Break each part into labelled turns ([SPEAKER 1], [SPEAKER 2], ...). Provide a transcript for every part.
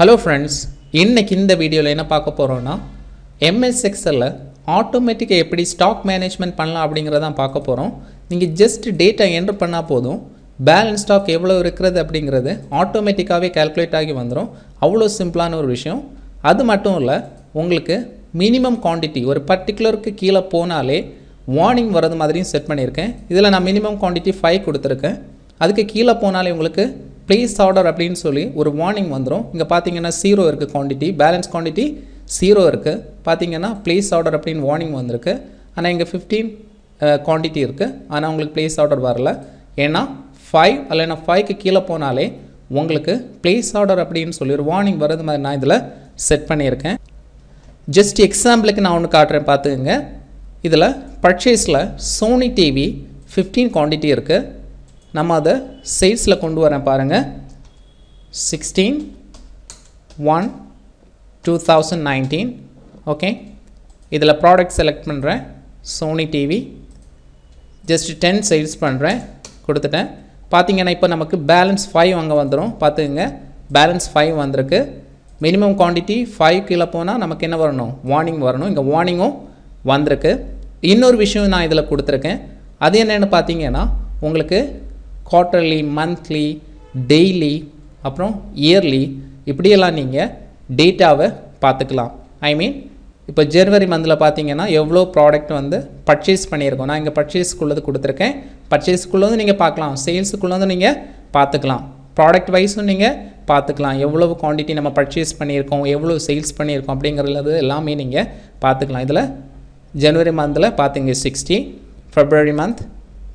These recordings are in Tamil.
[SPEAKER 1] ஹலோ ஃப்ரெண்ட்ஸ் இன்றைக்கி இந்த வீடியோவில் என்ன பார்க்க போகிறோன்னா எம்எஸ் எக்ஸலில் ஆட்டோமேட்டிக்காக எப்படி ஸ்டாக் மேனேஜ்மெண்ட் பண்ணலாம் அப்படிங்கிறதான் பார்க்க போகிறோம் நீங்கள் ஜஸ்ட் டேட்டா என்ட்ரு பண்ணால் போதும் பேலன்ஸ் ஸ்டாக் எவ்வளோ இருக்கிறது அப்படிங்கிறது ஆட்டோமேட்டிக்காகவே கேல்குலேட் ஆகி வந்துடும் அவ்வளோ சிம்பிளான ஒரு விஷயம் அது மட்டும் இல்லை உங்களுக்கு மினிமம் குவான்டிட்டி ஒரு பர்டிகுலருக்கு கீழே போனாலே வார்னிங் வரது மாதிரியும் செட் பண்ணியிருக்கேன் இதில் நான் மினிமம் குவான்டிட்டி ஃபைவ் கொடுத்துருக்கேன் அதுக்கு கீழே போனாலே உங்களுக்கு ப்ளேஸ் ஆர்டர் அப்படின்னு சொல்லி ஒரு வார்னிங் வந்துடும் இங்கே பார்த்தீங்கன்னா ஜீரோ இருக்குது குவான்டிட்டி பேலன்ஸ் குவான்டிட்டி ஜீரோ இருக்குது பார்த்தீங்கன்னா ப்ளேஸ் ஆர்டர் அப்படின்னு வார்னிங் வந்திருக்கு ஆனால் இங்கே ஃபிஃப்டீன் குவான்டிட்டி இருக்குது ஆனால் உங்களுக்கு ப்ளேஸ் ஆர்டர் வரல ஏன்னா ஃபைவ் இல்லைன்னா ஃபைவ்க்கு கீழே போனாலே உங்களுக்கு ப்ளேஸ் ஆர்டர் அப்படின்னு சொல்லி ஒரு வார்னிங் வர்றது மாதிரி நான் இதில் செட் பண்ணியிருக்கேன் ஜஸ்ட் எக்ஸாம்பிளுக்கு நான் ஒன்று காட்டுறேன் பார்த்துக்கங்க இதில் பர்ச்சேஸில் சோனி டிவி ஃபிஃப்டீன் குவான்டிட்டி இருக்குது நம்ம அதை சைட்ஸில் கொண்டு வரேன் பாருங்கள் sixteen one two thousand nineteen okay இதில் ப்ராடக்ட் செலக்ட் பண்ணுறேன் Sony TV just ten sides பண்ணுறேன் கொடுத்துட்டேன் பார்த்தீங்கன்னா இப்போ நமக்கு பேலன்ஸ் ஃபைவ் அங்கே வந்துடும் பார்த்துங்க பேலன்ஸ் ஃபைவ் வந்திருக்கு மினிமம் குவான்டிட்டி ஃபைவ் கீழே போனால் நமக்கு என்ன வரணும் வார்னிங் வரணும் இங்கே வார்னிங்கும் வந்திருக்கு இன்னொரு விஷயம் நான் இதில் கொடுத்துருக்கேன் அது என்னென்னு பார்த்தீங்கன்னா உங்களுக்கு குவார்ட்டர்லி மந்த்லி டெய்லி அப்புறம் இயர்லி இப்படியெல்லாம் நீங்கள் டேட்டாவை பார்த்துக்கலாம் ஐ மீன் இப்போ ஜனவரி மந்தில் பார்த்தீங்கன்னா எவ்வளோ ப்ராடக்ட் வந்து பர்ச்சேஸ் பண்ணியிருக்கோம் நான் இங்கே பர்ச்சேஸ்க்குள்ளது கொடுத்துருக்கேன் வந்து நீங்கள் பார்க்கலாம் வந்து நீங்கள் பார்த்துக்கலாம் ப்ராடக்ட் வைஸும் நீங்கள் பார்த்துக்கலாம் எவ்வளோ குவான்டிட்டி நம்ம பர்ச்சேஸ் பண்ணியிருக்கோம் எவ்வளோ சேல்ஸ் பண்ணியிருக்கோம் அப்படிங்கிறது எல்லாமே நீங்கள் பார்த்துக்கலாம் இதில் ஜனவரி மந்தில் பார்த்தீங்க sixty February month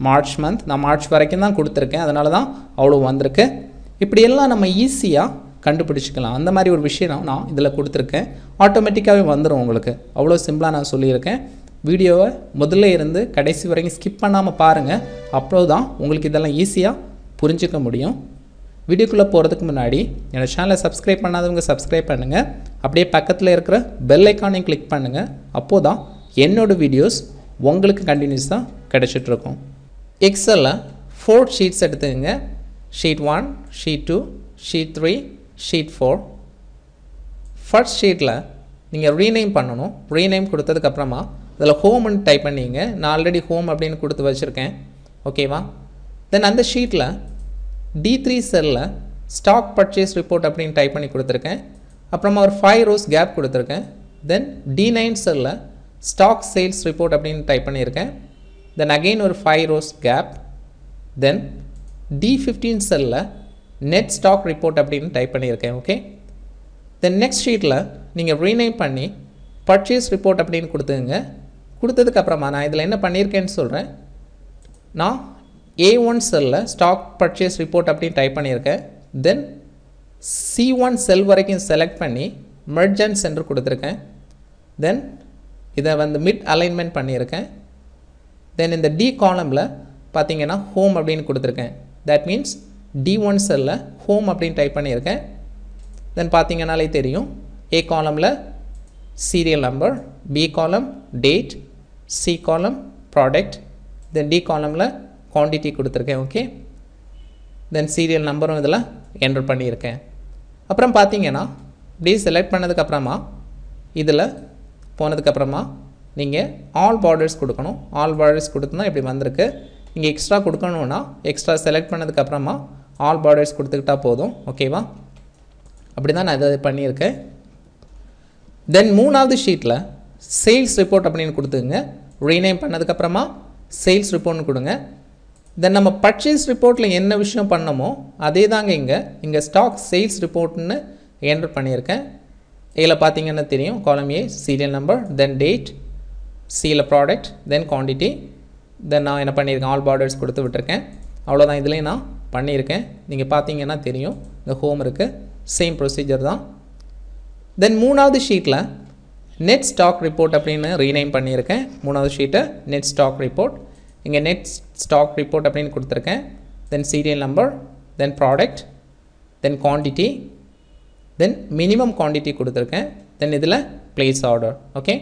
[SPEAKER 1] March month நான் மார்ச் வரைக்கும் தான் கொடுத்துருக்கேன் அதனால தான் அவ்வளோ வந்திருக்கு இப்படியெல்லாம் நம்ம ஈஸியாக கண்டுபிடிச்சிக்கலாம் அந்த மாதிரி ஒரு விஷயம் நான் இதில் கொடுத்துருக்கேன் ஆட்டோமேட்டிக்காகவே வந்துடும் உங்களுக்கு அவ்வளோ சிம்பிளாக நான் சொல்லியிருக்கேன் வீடியோவை முதல்ல இருந்து கடைசி வரைக்கும் ஸ்கிப் பண்ணாமல் பாருங்கள் அப்போது தான் உங்களுக்கு இதெல்லாம் ஈஸியாக புரிஞ்சிக்க முடியும் வீடியோக்குள்ளே போகிறதுக்கு முன்னாடி என்னோடய சேனலை சப்ஸ்கிரைப் பண்ணாதவங்க சப்ஸ்கிரைப் பண்ணுங்கள் அப்படியே பக்கத்தில் இருக்கிற பெல் ஐக்கானையும் கிளிக் பண்ணுங்கள் அப்போது தான் என்னோடய வீடியோஸ் உங்களுக்கு கண்டினியூஸ் தான் கிடச்சிட்ருக்கும் எக்ஸலில் ஃபோர் ஷீட்ஸ் எடுத்துக்கோங்க sheet one sheet two sheet three sheet four first ஷீட்டில் நீங்கள் ரீநேம் பண்ணணும் ரீநேம் கொடுத்ததுக்கப்புறமா இதில் ஹோம்னு டைப் பண்ணிங்க நான் ஆல்ரெடி ஹோம் அப்படின்னு கொடுத்து வச்சுருக்கேன் ஓகேவா தென் அந்த ஷீட்டில் டி த்ரீ செல்லில் ஸ்டாக் பர்ச்சேஸ் ரிப்போர்ட் அப்படின்னு டைப் பண்ணி கொடுத்துருக்கேன் அப்புறமா ஒரு ஃபைவ் ரோஸ் கேப் கொடுத்துருக்கேன் தென் டி நைன் செல்லில் ஸ்டாக் சேல்ஸ் ரிப்போர்ட் அப்படின்னு டைப் பண்ணியிருக்கேன் தென் அகெயின் ஒரு five rows gap then D fifteen செல்லில் நெட் ஸ்டாக் ரிப்போர்ட் அப்படின்னு டைப் பண்ணியிருக்கேன் ஓகே தென் நெக்ஸ்ட் ஷீட்டில் நீங்கள் ரீனைம் பண்ணி பர்ச்சேஸ் ரிப்போர்ட் அப்படின்னு கொடுத்துங்க கொடுத்ததுக்கப்புறமா நான் இதில் என்ன பண்ணியிருக்கேன்னு சொல்கிறேன் நான் ஏ ஒன் செல்லில் ஸ்டாக் பர்ச்சேஸ் ரிப்போர்ட் அப்படின்னு டைப் பண்ணியிருக்கேன் தென் சி ஒன் செல் வரைக்கும் செலக்ட் பண்ணி மெர்ஜன்ஸ் என்று கொடுத்துருக்கேன் தென் இதை வந்து மிட் அலைன்மெண்ட் பண்ணியிருக்கேன் தென் இந்த டி காலமில் பார்த்தீங்கன்னா ஹோம் அப்படின்னு கொடுத்துருக்கேன் தட் மீன்ஸ் டி ஒன் செல்லில் ஹோம் அப்படின்னு டைப் பண்ணியிருக்கேன் தென் பார்த்தீங்கனாலே தெரியும் ஏ காலமில் serial number B column date C column product then D காலமில் குவான்டிட்டி கொடுத்துருக்கேன் ஓகே தென் சீரியல் நம்பரும் இதில் என்ட்ரு பண்ணியிருக்கேன் அப்புறம் பார்த்தீங்கன்னா இப்படி செலக்ட் பண்ணதுக்கப்புறமா இதில் போனதுக்கப்புறமா நீங்கள் ஆல் பார்டர்ஸ் கொடுக்கணும் ஆல் பார்டர்ஸ் கொடுத்துனா இப்படி வந்திருக்கு நீங்கள் எக்ஸ்ட்ரா கொடுக்கணுன்னா எக்ஸ்ட்ரா செலக்ட் பண்ணதுக்கப்புறமா ஆல் பார்டர்ஸ் கொடுத்துக்கிட்டா போதும் ஓகேவா அப்படி தான் நான் இதை பண்ணியிருக்கேன் தென் மூணாவது ஷீட்டில் சேல்ஸ் ரிப்போர்ட் அப்படின்னு கொடுத்துங்க ரீநேம் பண்ணதுக்கப்புறமா சேல்ஸ் ரிப்போர்ட்னு கொடுங்க தென் நம்ம பர்ச்சேஸ் ரிப்போர்ட்டில் என்ன விஷயம் பண்ணமோ அதே தாங்க இங்கே இங்கே ஸ்டாக் சேல்ஸ் ரிப்போர்ட்னு என்டர் பண்ணியிருக்கேன் இதில் பார்த்தீங்கன்னா தெரியும் column A serial number then date சீல ப்ராடக்ட் தென் குவான்டிட்டி தென் நான் என்ன பண்ணியிருக்கேன் ஆல் பார்டர்ஸ் கொடுத்து விட்டுருக்கேன் அவ்வளோதான் இதுலேயும் நான் பண்ணியிருக்கேன் நீங்கள் பார்த்தீங்கன்னா தெரியும் இந்த ஹோம் இருக்குது சேம் ப்ரொசீஜர் தான் தென் மூணாவது ஷீட்டில் நெட் ஸ்டாக் ரிப்போர்ட் அப்படின்னு ரீநேம் பண்ணியிருக்கேன் மூணாவது ஷீட்டை நெட் ஸ்டாக் ரிப்போர்ட் இங்கே நெட் ஸ்டாக் ரிப்போர்ட் அப்படின்னு கொடுத்துருக்கேன் then serial number then product then quantity then minimum quantity கொடுத்துருக்கேன் தென் இதில் place order okay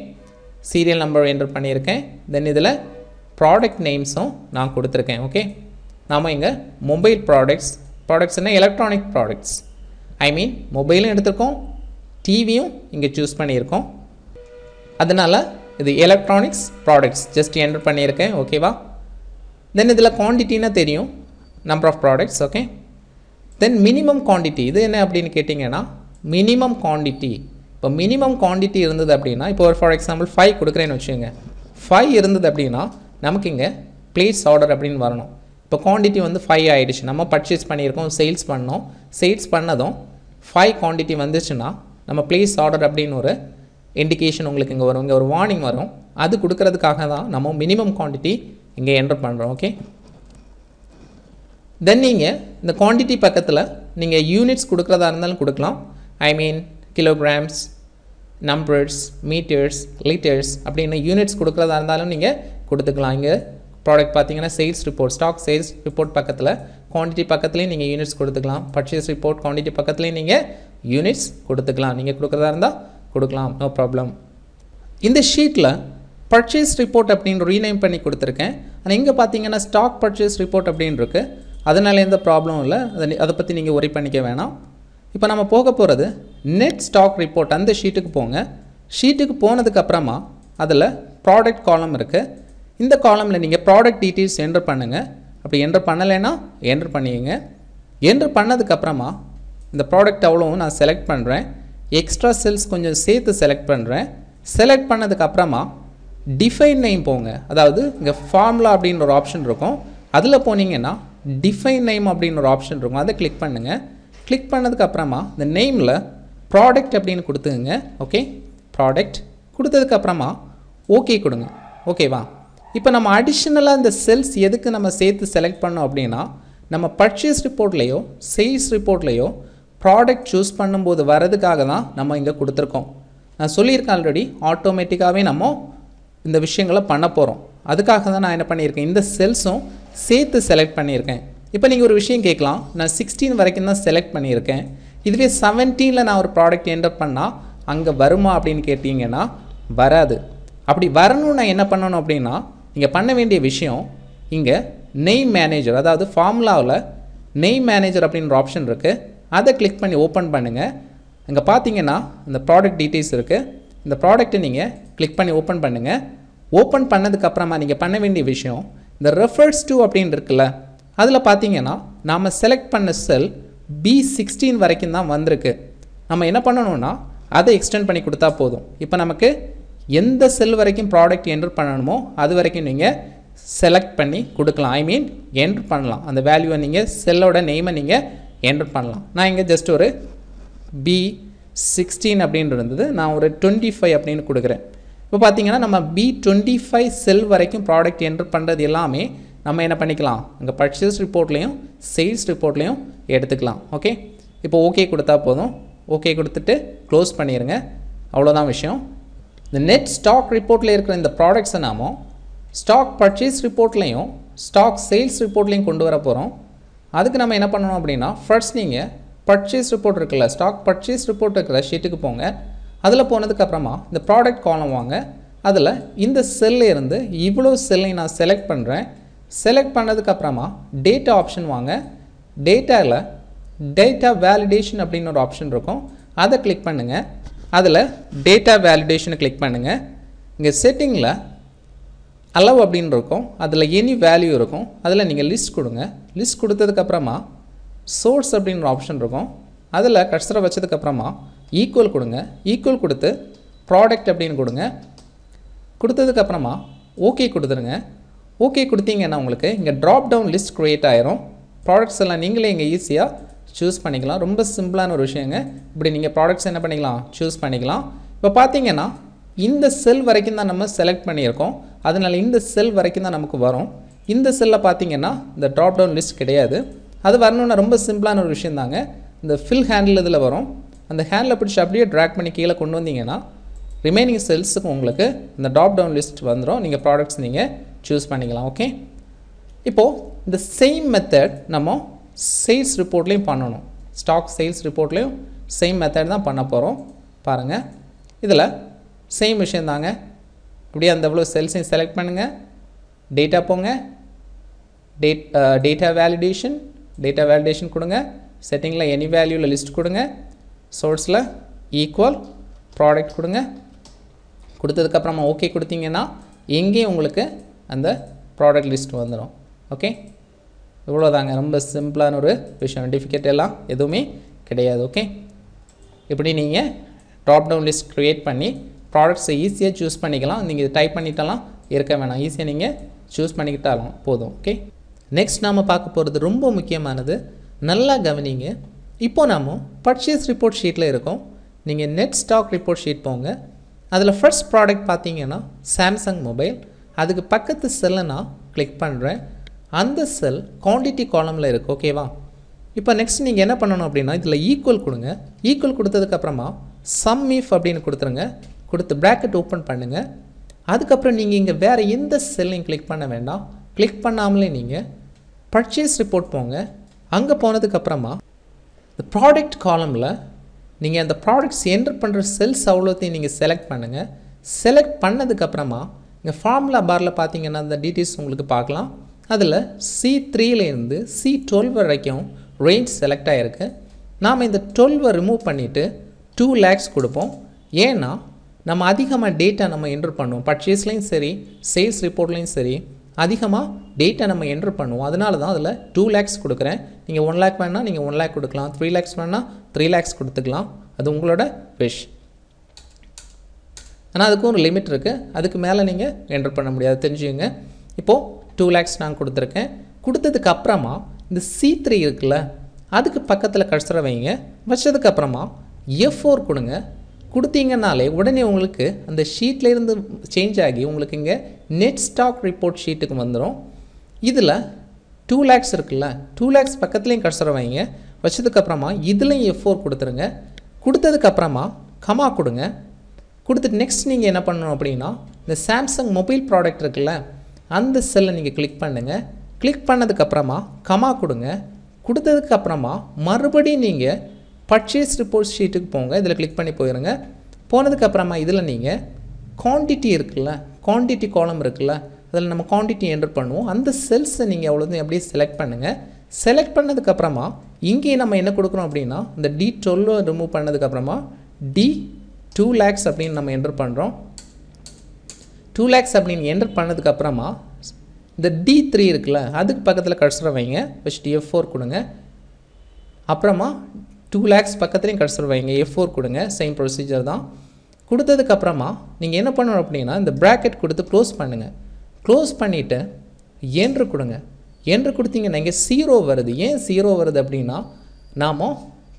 [SPEAKER 1] serial number enter பண்ணியிருக்கேன் தென் இதில் ப்ராடக்ட் நேம்ஸும் நான் கொடுத்துருக்கேன் ஓகே நாம் இங்கே மொபைல் ப்ராடக்ட்ஸ் ப்ராடக்ட்ஸ்னால் எலக்ட்ரானிக் ப்ராடக்ட்ஸ் ஐ மீன் மொபைலும் எடுத்திருக்கோம் டிவியும் இங்கே சூஸ் பண்ணியிருக்கோம் அதனால் இது எலக்ட்ரானிக்ஸ் ப்ராடக்ட்ஸ் ஜஸ்ட் என்டர் பண்ணியிருக்கேன் ஓகேவா தென் இதில் குவான்டிட்டின்னா தெரியும் number of products okay then minimum quantity இது என்ன அப்படின்னு கேட்டிங்கன்னா மினிமம் குவான்டிட்டி இப்போ மினிமம் குவான்டிட்டி இருந்தது அப்படின்னா இப்போ ஒரு ஃபார் எக்ஸாம்பிள் ஃபைவ் கொடுக்குறேன்னு வச்சுக்கோங்க ஃபைவ் இருந்தது அப்படின்னா நமக்கு இங்கே பிளேஸ் ஆர்டர் அப்படின்னு வரணும் இப்போ குவான்டிட்டி வந்து ஃபைவ் ஆகிடுச்சு நம்ம பர்ச்சேஸ் பண்ணியிருக்கோம் சேல்ஸ் பண்ணோம் சேல்ஸ் பண்ணதும் ஃபைவ் குவான்டிட்டி வந்துச்சுன்னா நம்ம பிளேஸ் ஆர்டர் அப்படின்னு ஒரு இண்டிகேஷன் உங்களுக்கு இங்கே வரும் இங்கே ஒரு வார்னிங் வரும் அது கொடுக்கறதுக்காக தான் நம்ம மினிமம் குவான்டிட்டி இங்கே என்டர் பண்ணுறோம் ஓகே தென் நீங்கள் இந்த குவான்டிட்டி பக்கத்தில் நீங்கள் யூனிட்ஸ் கொடுக்குறதா இருந்தாலும் கொடுக்கலாம் I mean kilograms numbers metres litres அப்படின்னு யூனிட்ஸ் கொடுக்குறதா இருந்தாலும் நீங்கள் கொடுத்துக்கலாம் இங்கே ப்ராடக்ட் பார்த்தீங்கன்னா sales report stock sales report பக்கத்தில் குவான்டிட்டி பக்கத்துலேயும் நீங்கள் யூனிட்ஸ் கொடுத்துக்கலாம் பர்ச்சேஸ் ரிப்போர்ட் குவான்டிட்டி பக்கத்துலேயும் நீங்கள் யூனிட்ஸ் கொடுத்துக்கலாம் நீங்கள் கொடுக்குறதா இருந்தால் கொடுக்கலாம் நோ ப்ராப்ளம் இந்த ஷீட்டில் பர்ச்சேஸ் ரிப்போர்ட் அப்படின்னு ரீநேம் பண்ணி கொடுத்துருக்கேன் ஆனால் இங்கே பார்த்தீங்கன்னா ஸ்டாக் பர்ச்சேஸ் ரிப்போர்ட் அப்படின்னு இருக்குது அதனால் எந்த ப்ராப்ளமும் இல்லை அதை அதை பற்றி நீங்கள் ஒரி பண்ணிக்க வேணாம் இப்போ நம்ம போக போகிறது நெட் ஸ்டாக் ரிப்போர்ட் அந்த ஷீட்டுக்கு போங்க ஷீட்டுக்கு போனதுக்கப்புறமா அதில் ப்ராடக்ட் காலம் இருக்குது இந்த காலமில் நீங்கள் ப்ராடக்ட் டீட்டெயில்ஸ் என்டர் பண்ணுங்கள் அப்படி என்டர் பண்ணலைன்னா என்டர் பண்ணிங்க என்டர் பண்ணதுக்கப்புறமா இந்த ப்ராடக்ட் அவ்வளோவும் நான் செலக்ட் பண்ணுறேன் எக்ஸ்ட்ரா செல்ஸ் கொஞ்சம் சேர்த்து செலக்ட் பண்ணுறேன் செலக்ட் பண்ணதுக்கப்புறமா டிஃபைன் நேம் போங்க அதாவது இங்கே ஃபார்முலா அப்படின்னு ஒரு ஆப்ஷன் இருக்கும் அதில் போனீங்கன்னா டிஃபைன் நேம் அப்படின்னு ஒரு ஆப்ஷன் இருக்கும் அதை கிளிக் பண்ணுங்கள் கிளிக் பண்ணதுக்கப்புறமா இந்த நேமில் ப்ராடக்ட் அப்படின்னு கொடுத்துங்க ஓகே ப்ராடக்ட் கொடுத்ததுக்கப்புறமா ஓகே கொடுங்க ஓகேவா இப்போ நம்ம அடிஷ்னலாக இந்த செல்ஸ் எதுக்கு நம்ம சேர்த்து செலக்ட் பண்ணோம் அப்படின்னா நம்ம பர்ச்சேஸ் ரிப்போர்ட்லேயோ சேல்ஸ் ரிப்போர்ட்லேயோ ப்ராடக்ட் சூஸ் பண்ணும்போது வரதுக்காக தான் நம்ம இங்கே கொடுத்துருக்கோம் நான் சொல்லியிருக்கேன் ஆல்ரெடி ஆட்டோமேட்டிக்காகவே நம்ம இந்த விஷயங்களை பண்ண போகிறோம் அதுக்காக தான் நான் என்ன பண்ணியிருக்கேன் இந்த செல்ஸும் சேர்த்து செலக்ட் பண்ணியிருக்கேன் இப்போ நீங்கள் ஒரு விஷயம் கேட்கலாம் நான் சிக்ஸ்டீன் வரைக்கும் தான் செலக்ட் பண்ணியிருக்கேன் இதுவே செவன்டீனில் நான் ஒரு ப்ராடக்ட் என்டர் பண்ணால் அங்கே வருமா அப்படின்னு கேட்டிங்கன்னா வராது அப்படி நான் என்ன பண்ணணும் அப்படின்னா இங்கே பண்ண வேண்டிய விஷயம் இங்கே நெய் மேனேஜர் அதாவது ஃபார்முலாவில் நெய் மேனேஜர் அப்படின்ற ஆப்ஷன் இருக்குது அதை கிளிக் பண்ணி ஓப்பன் பண்ணுங்கள் அங்கே பார்த்தீங்கன்னா இந்த ப்ராடக்ட் டீட்டெயில்ஸ் இருக்குது இந்த ப்ராடக்ட்டை நீங்கள் கிளிக் பண்ணி ஓப்பன் பண்ணுங்கள் ஓப்பன் பண்ணதுக்கப்புறமா நீங்கள் பண்ண வேண்டிய விஷயம் இந்த ரெஃபர்ஸ் டூ அப்படின்னு இருக்குல்ல அதில் பார்த்தீங்கன்னா நாம் செலக்ட் பண்ண செல் பி சிக்ஸ்டீன் வரைக்கும் தான் வந்திருக்கு நம்ம என்ன பண்ணணும்னா அதை எக்ஸ்டெண்ட் பண்ணி கொடுத்தா போதும் இப்போ நமக்கு எந்த செல் வரைக்கும் ப்ராடக்ட் என்ட்ரு பண்ணணுமோ அது வரைக்கும் நீங்கள் செலக்ட் பண்ணி கொடுக்கலாம் ஐ மீன் என்ட்ரு பண்ணலாம் அந்த வேல்யூவை நீங்கள் செல்லோட நெய்மை நீங்கள் என்ட்ரு பண்ணலாம் நான் இங்கே ஜஸ்ட் ஒரு பி சிக்ஸ்டீன் அப்படின்னு இருந்தது நான் ஒரு டுவெண்ட்டி ஃபைவ் அப்படின்னு கொடுக்குறேன் இப்போ பார்த்தீங்கன்னா நம்ம பி டுவெண்ட்டி ஃபைவ் செல் வரைக்கும் ப்ராடக்ட் என்ட்ரு பண்ணுறது எல்லாமே நம்ம என்ன பண்ணிக்கலாம் இங்கே பர்ச்சேஸ் ரிப்போர்ட்லேயும் சேல்ஸ் ரிப்போர்ட்லேயும் எடுத்துக்கலாம் ஓகே இப்போ ஓகே கொடுத்தா போதும் ஓகே கொடுத்துட்டு க்ளோஸ் பண்ணிடுங்க அவ்வளோதான் விஷயம் இந்த நெட் ஸ்டாக் ரிப்போர்ட்டில் இருக்கிற இந்த ப்ராடக்ட்ஸை நாம ஸ்டாக் பர்ச்சேஸ் ரிப்போர்ட்லேயும் ஸ்டாக் சேல்ஸ் ரிப்போர்ட்லேயும் கொண்டு வர போகிறோம் அதுக்கு நம்ம என்ன பண்ணணும் அப்படின்னா ஃபர்ஸ்ட் நீங்கள் பர்ச்சேஸ் ரிப்போர்ட் இருக்குல்ல ஸ்டாக் பர்ச்சேஸ் ரிப்போர்ட் இருக்கிற ஷீட்டுக்கு போங்க அதில் போனதுக்கப்புறமா இந்த ப்ராடக்ட் காலம் வாங்க அதில் இந்த செல்லிருந்து இவ்வளோ செல்லை நான் செலக்ட் பண்ணுறேன் செலக்ட் பண்ணதுக்கப்புறமா டேட்டா ஆப்ஷன் வாங்க டேட்டாவில் டேட்டா வேலிடேஷன் அப்படின்னு ஒரு ஆப்ஷன் இருக்கும் அதை கிளிக் பண்ணுங்கள் அதில் டேட்டா வேலிடேஷனை கிளிக் பண்ணுங்கள் இங்கே செட்டிங்கில் அளவு அப்படின்னு இருக்கும் அதில் எனி வேல்யூ இருக்கும் அதில் நீங்கள் லிஸ்ட் கொடுங்க லிஸ்ட் கொடுத்ததுக்கப்புறமா சோர்ஸ் அப்படின்ற ஆப்ஷன் இருக்கும் அதில் கஷ்டரை வச்சதுக்கப்புறமா ஈக்குவல் கொடுங்க ஈக்குவல் கொடுத்து ப்ராடக்ட் அப்படின்னு கொடுங்க கொடுத்ததுக்கப்புறமா ஓகே கொடுத்துருங்க ஓகே கொடுத்தீங்கன்னா உங்களுக்கு இங்கே ட்ராப் டவுன் லிஸ்ட் க்ரியேட் ஆயிரும் ப்ராடக்ட்ஸ் எல்லாம் நீங்களே இங்கே ஈஸியாக சூஸ் பண்ணிக்கலாம் ரொம்ப சிம்பிளான ஒரு விஷயங்க இப்படி நீங்கள் ப்ராடக்ட்ஸ் என்ன பண்ணிக்கலாம் சூஸ் பண்ணிக்கலாம் இப்போ பார்த்தீங்கன்னா இந்த செல் வரைக்கும் தான் நம்ம செலக்ட் பண்ணியிருக்கோம் அதனால் இந்த செல் வரைக்கும் தான் நமக்கு வரும் இந்த செல்லில் பார்த்தீங்கன்னா இந்த ட்ராப் டவுன் லிஸ்ட் கிடையாது அது வரணுன்னா ரொம்ப சிம்பிளான ஒரு விஷயம் தாங்க இந்த ஃபில் ஹேண்டில் இதில் வரும் அந்த ஹேண்டில் பிடிச்சி அப்படியே ட்ராக் பண்ணி கீழே கொண்டு வந்தீங்கன்னா ரிமைனிங் செல்ஸுக்கு உங்களுக்கு இந்த ட்ராப் டவுன் லிஸ்ட் வந்துடும் நீங்கள் ப்ராடக்ட்ஸ் நீங்கள் சூஸ் பண்ணிக்கலாம் ஓகே இப்போது இந்த சேம் மெத்தட் நம்ம சேல்ஸ் ரிப்போர்ட்லேயும் பண்ணணும் ஸ்டாக் சேல்ஸ் ரிப்போர்ட்லேயும் சேம் மெத்தட் தான் பண்ண போகிறோம் பாருங்கள் இதில் சேம் விஷயந்தாங்க இப்படியே அந்த எவ்வளோ செல்ஸையும் செலக்ட் பண்ணுங்கள் டேட்டா போங்க date data validation data validation கொடுங்க செட்டிங்கில் எனி வேல்யூவில் லிஸ்ட் கொடுங்க சோர்ஸில் ஈக்குவல் ப்ராடக்ட் கொடுங்க கொடுத்ததுக்கப்புறமா ஓகே கொடுத்தீங்கன்னா எங்கேயும் உங்களுக்கு அந்த ப்ராடக்ட் லிஸ்ட் வந்துடும் ஓகே இவ்வளோதாங்க ரொம்ப சிம்பிளான ஒரு விஷயம் டிஃபிகேட் எல்லாம் எதுவுமே கிடையாது ஓகே இப்படி நீங்கள் ட்ராப் டவுன் லிஸ்ட் க்ரியேட் பண்ணி ப்ராடக்ட்ஸை ஈஸியாக சூஸ் பண்ணிக்கலாம் நீங்கள் டைப் பண்ணிட்டாலாம் இருக்க வேணாம் ஈஸியாக நீங்கள் சூஸ் பண்ணிக்கிட்டாலும் போதும் ஓகே நெக்ஸ்ட் நாம் பார்க்க போகிறது ரொம்ப முக்கியமானது நல்லா கவனிங்க இப்போது நாம் பர்ச்சேஸ் ரிப்போர்ட் ஷீட்டில் இருக்கோம் நீங்கள் நெட் ஸ்டாக் ரிப்போர்ட் ஷீட் போங்க அதில் ஃபர்ஸ்ட் ப்ராடக்ட் பார்த்தீங்கன்னா சாம்சங் மொபைல் அதுக்கு பக்கத்து செல்லை நான் கிளிக் பண்ணுறேன் அந்த செல் குவான்டிட்டி காலமில் இருக்குது ஓகேவா இப்போ நெக்ஸ்ட் நீங்கள் என்ன பண்ணணும் அப்படின்னா இதில் ஈக்குவல் கொடுங்க ஈக்குவல் கொடுத்ததுக்கப்புறமா சம் இஃப் அப்படின்னு கொடுத்துருங்க கொடுத்து ப்ராக்கெட் ஓப்பன் பண்ணுங்கள் அதுக்கப்புறம் நீங்கள் இங்கே வேறு எந்த செல்லையும் கிளிக் பண்ண வேண்டாம் கிளிக் பண்ணாமலே நீங்கள் பர்ச்சேஸ் ரிப்போர்ட் போங்க அங்கே போனதுக்கப்புறமா இந்த ப்ராடக்ட் காலமில் நீங்கள் அந்த ப்ராடக்ட்ஸ் என்ட்ரு பண்ணுற செல்ஸ் அவ்வளோத்தையும் நீங்கள் செலக்ட் பண்ணுங்கள் செலக்ட் பண்ணதுக்கப்புறமா இங்கே ஃபார்முலா பாரில் பார்த்தீங்கன்னா அந்த டீட்டெயில்ஸ் உங்களுக்கு பார்க்கலாம் அதில் சி த்ரீலேருந்து சி டுவெல் வரைக்கும் ரேஞ்ச் செலக்ட் ஆகிருக்கு நாம் இந்த டுவெல்வை ரிமூவ் பண்ணிவிட்டு டூ லேக்ஸ் கொடுப்போம் ஏன்னா நம்ம அதிகமாக டேட்டா நம்ம என்ட்ரு பண்ணுவோம் பர்ச்சேஸ்லேயும் சரி சேல்ஸ் ரிப்போர்ட்லேயும் சரி அதிகமாக டேட்டா நம்ம என்ட்ரு பண்ணுவோம் அதனால தான் அதில் டூ லேக்ஸ் கொடுக்குறேன் நீங்கள் ஒன் லேக் வேணால் நீங்கள் ஒன் லேக் கொடுக்கலாம் த்ரீ லேக்ஸ் வேணால் த்ரீ லேக்ஸ் கொடுத்துக்கலாம் அது உங்களோட விஷ் ஆனால் அதுக்கும் ஒரு லிமிட் இருக்குது அதுக்கு மேலே நீங்கள் என்டர் பண்ண முடியாது தெரிஞ்சுங்க இப்போது டூ லேக்ஸ் நான் கொடுத்துருக்கேன் கொடுத்ததுக்கு அப்புறமா இந்த சி த்ரீ இருக்குல்ல அதுக்கு பக்கத்தில் கடைசியில் வைங்க வச்சதுக்கப்புறமா எஃப் ஃபோர் கொடுங்க கொடுத்தீங்கனாலே உடனே உங்களுக்கு அந்த ஷீட்லேருந்து சேஞ்ச் ஆகி உங்களுக்கு இங்கே நெட் ஸ்டாக் ரிப்போர்ட் ஷீட்டுக்கு வந்துடும் இதில் டூ லேக்ஸ் இருக்குல்ல டூ லேக்ஸ் பக்கத்துலேயும் கடைசியில் வைங்க வச்சதுக்கப்புறமா இதுலேயும் எஃப் ஃபோர் கொடுத்துருங்க கொடுத்ததுக்கப்புறமா கமா கொடுங்க கொடுத்துட்டு நெக்ஸ்ட் நீங்கள் என்ன பண்ணணும் அப்படின்னா இந்த சாம்சங் மொபைல் ப்ராடக்ட் இருக்குல்ல அந்த செல்லை நீங்கள் கிளிக் பண்ணுங்கள் கிளிக் பண்ணதுக்கப்புறமா கமா கொடுங்க கொடுத்ததுக்கப்புறமா மறுபடியும் நீங்கள் பர்ச்சேஸ் ரிப்போர்ட் ஷீட்டுக்கு போங்க இதில் கிளிக் பண்ணி போயிடுங்க போனதுக்கப்புறமா இதில் நீங்கள் குவான்டிட்டி இருக்குல்ல குவான்டிட்டி காலம் இருக்குல்ல அதில் நம்ம குவான்டிட்டி என்டர் பண்ணுவோம் அந்த செல்ஸை நீங்கள் அவ்வளோதான் அப்படியே செலக்ட் பண்ணுங்கள் செலக்ட் பண்ணதுக்கப்புறமா இங்கேயே நம்ம என்ன கொடுக்குறோம் அப்படின்னா இந்த டி டுவெல்வை ரிமூவ் பண்ணதுக்கப்புறமா டி டூ லேக்ஸ் அப்படின்னு நம்ம என்டர் பண்ணுறோம் டூ லேக்ஸ் அப்படின்னு என்டர் பண்ணதுக்கப்புறமா இந்த டி த்ரீ இருக்குல்ல அதுக்கு பக்கத்தில் கடைசிட வைங்க ஃபஸ்ட் எஃப் ஃபோர் கொடுங்க அப்புறமா டூ லேக்ஸ் பக்கத்துலேயும் கடைசிட வைங்க எஃப் ஃபோர் கொடுங்க சேம் ப்ரொசீஜர் தான் கொடுத்ததுக்கப்புறமா நீங்கள் என்ன பண்ணணும் அப்படின்னா இந்த ப்ராக்கெட் கொடுத்து க்ளோஸ் பண்ணுங்கள் க்ளோஸ் பண்ணிவிட்டு என்று கொடுங்க என்று கொடுத்தீங்கன்னா இங்கே ஜீரோ வருது ஏன் ஜீரோ வருது அப்படின்னா நாம்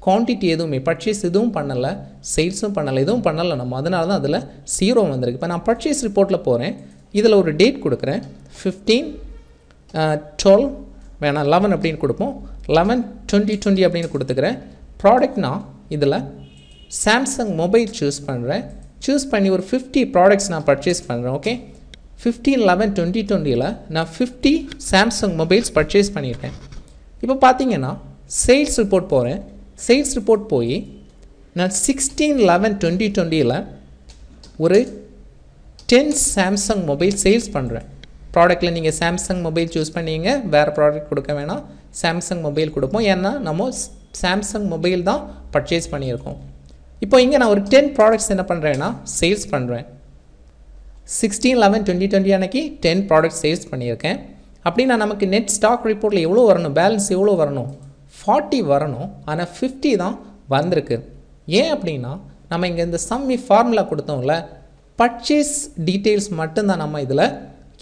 [SPEAKER 1] குவான்டிட்டி எதுவுமே பர்ச்சேஸ் எதுவும் பண்ணலை சேல்ஸும் பண்ணலை எதுவும் பண்ணலை நம்ம அதனால தான் அதில் ஜீரோ வந்திருக்கு இப்போ நான் பர்ச்சேஸ் ரிப்போர்ட்டில் போகிறேன் இதில் ஒரு டேட் கொடுக்குறேன் ஃபிஃப்டீன் டுவெல் வேணாம் லெவன் அப்படின்னு கொடுப்போம் லெவன் டுவெண்ட்டி டுவெண்ட்டி அப்படின்னு கொடுத்துக்கிறேன் ப்ராடக்ட்னா இதில் சாம்சங் மொபைல் சூஸ் பண்ணுறேன் சூஸ் பண்ணி ஒரு ஃபிஃப்டி ப்ராடக்ட்ஸ் நான் பர்ச்சேஸ் பண்ணுறேன் ஓகே ஃபிஃப்டீன் லெவன் டுவெண்ட்டி டுவெண்ட்டியில் நான் ஃபிஃப்டி சாம்சங் மொபைல்ஸ் பர்ச்சேஸ் பண்ணியிருக்கேன் இப்போ பார்த்தீங்கன்னா சேல்ஸ் ரிப்போர்ட் போகிறேன் சேல்ஸ் ரிப்போர்ட் போய் நான் சிக்ஸ்டீன் லெவன் டுவெண்ட்டி டுவெண்ட்டியில் ஒரு டென் சாம்சங் மொபைல் சேல்ஸ் பண்ணுறேன் ப்ராடக்டில் நீங்கள் சாம்சங் மொபைல் சூஸ் பண்ணிங்க வேறு ப்ராடக்ட் கொடுக்க வேணாம் சாம்சங் மொபைல் கொடுப்போம் ஏன்னா நம்ம சாம்சங் மொபைல் தான் பர்ச்சேஸ் பண்ணியிருக்கோம் இப்போ இங்கே நான் ஒரு டென் ப்ராடக்ட்ஸ் என்ன பண்ணுறேன்னா சேல்ஸ் பண்ணுறேன் சிக்ஸ்டீன் லெவன் டுவெண்ட்டி டுவெண்ட்டி அன்னைக்கு டென் ப்ராடக்ட் சேல்ஸ் பண்ணியிருக்கேன் அப்படின்னா நமக்கு நெட் ஸ்டாக் ரிப்போர்ட்டில் எவ்வளோ வரணும் பேலன்ஸ் எவ்வளோ வரணும் ஃபார்ட்டி வரணும் ஆனால் ஃபிஃப்டி தான் வந்திருக்கு ஏன் அப்படின்னா நம்ம இங்கே இந்த சம்மி ஃபார்முலா கொடுத்தோம்ல பர்ச்சேஸ் டீட்டெயில்ஸ் மட்டும்தான் நம்ம இதில்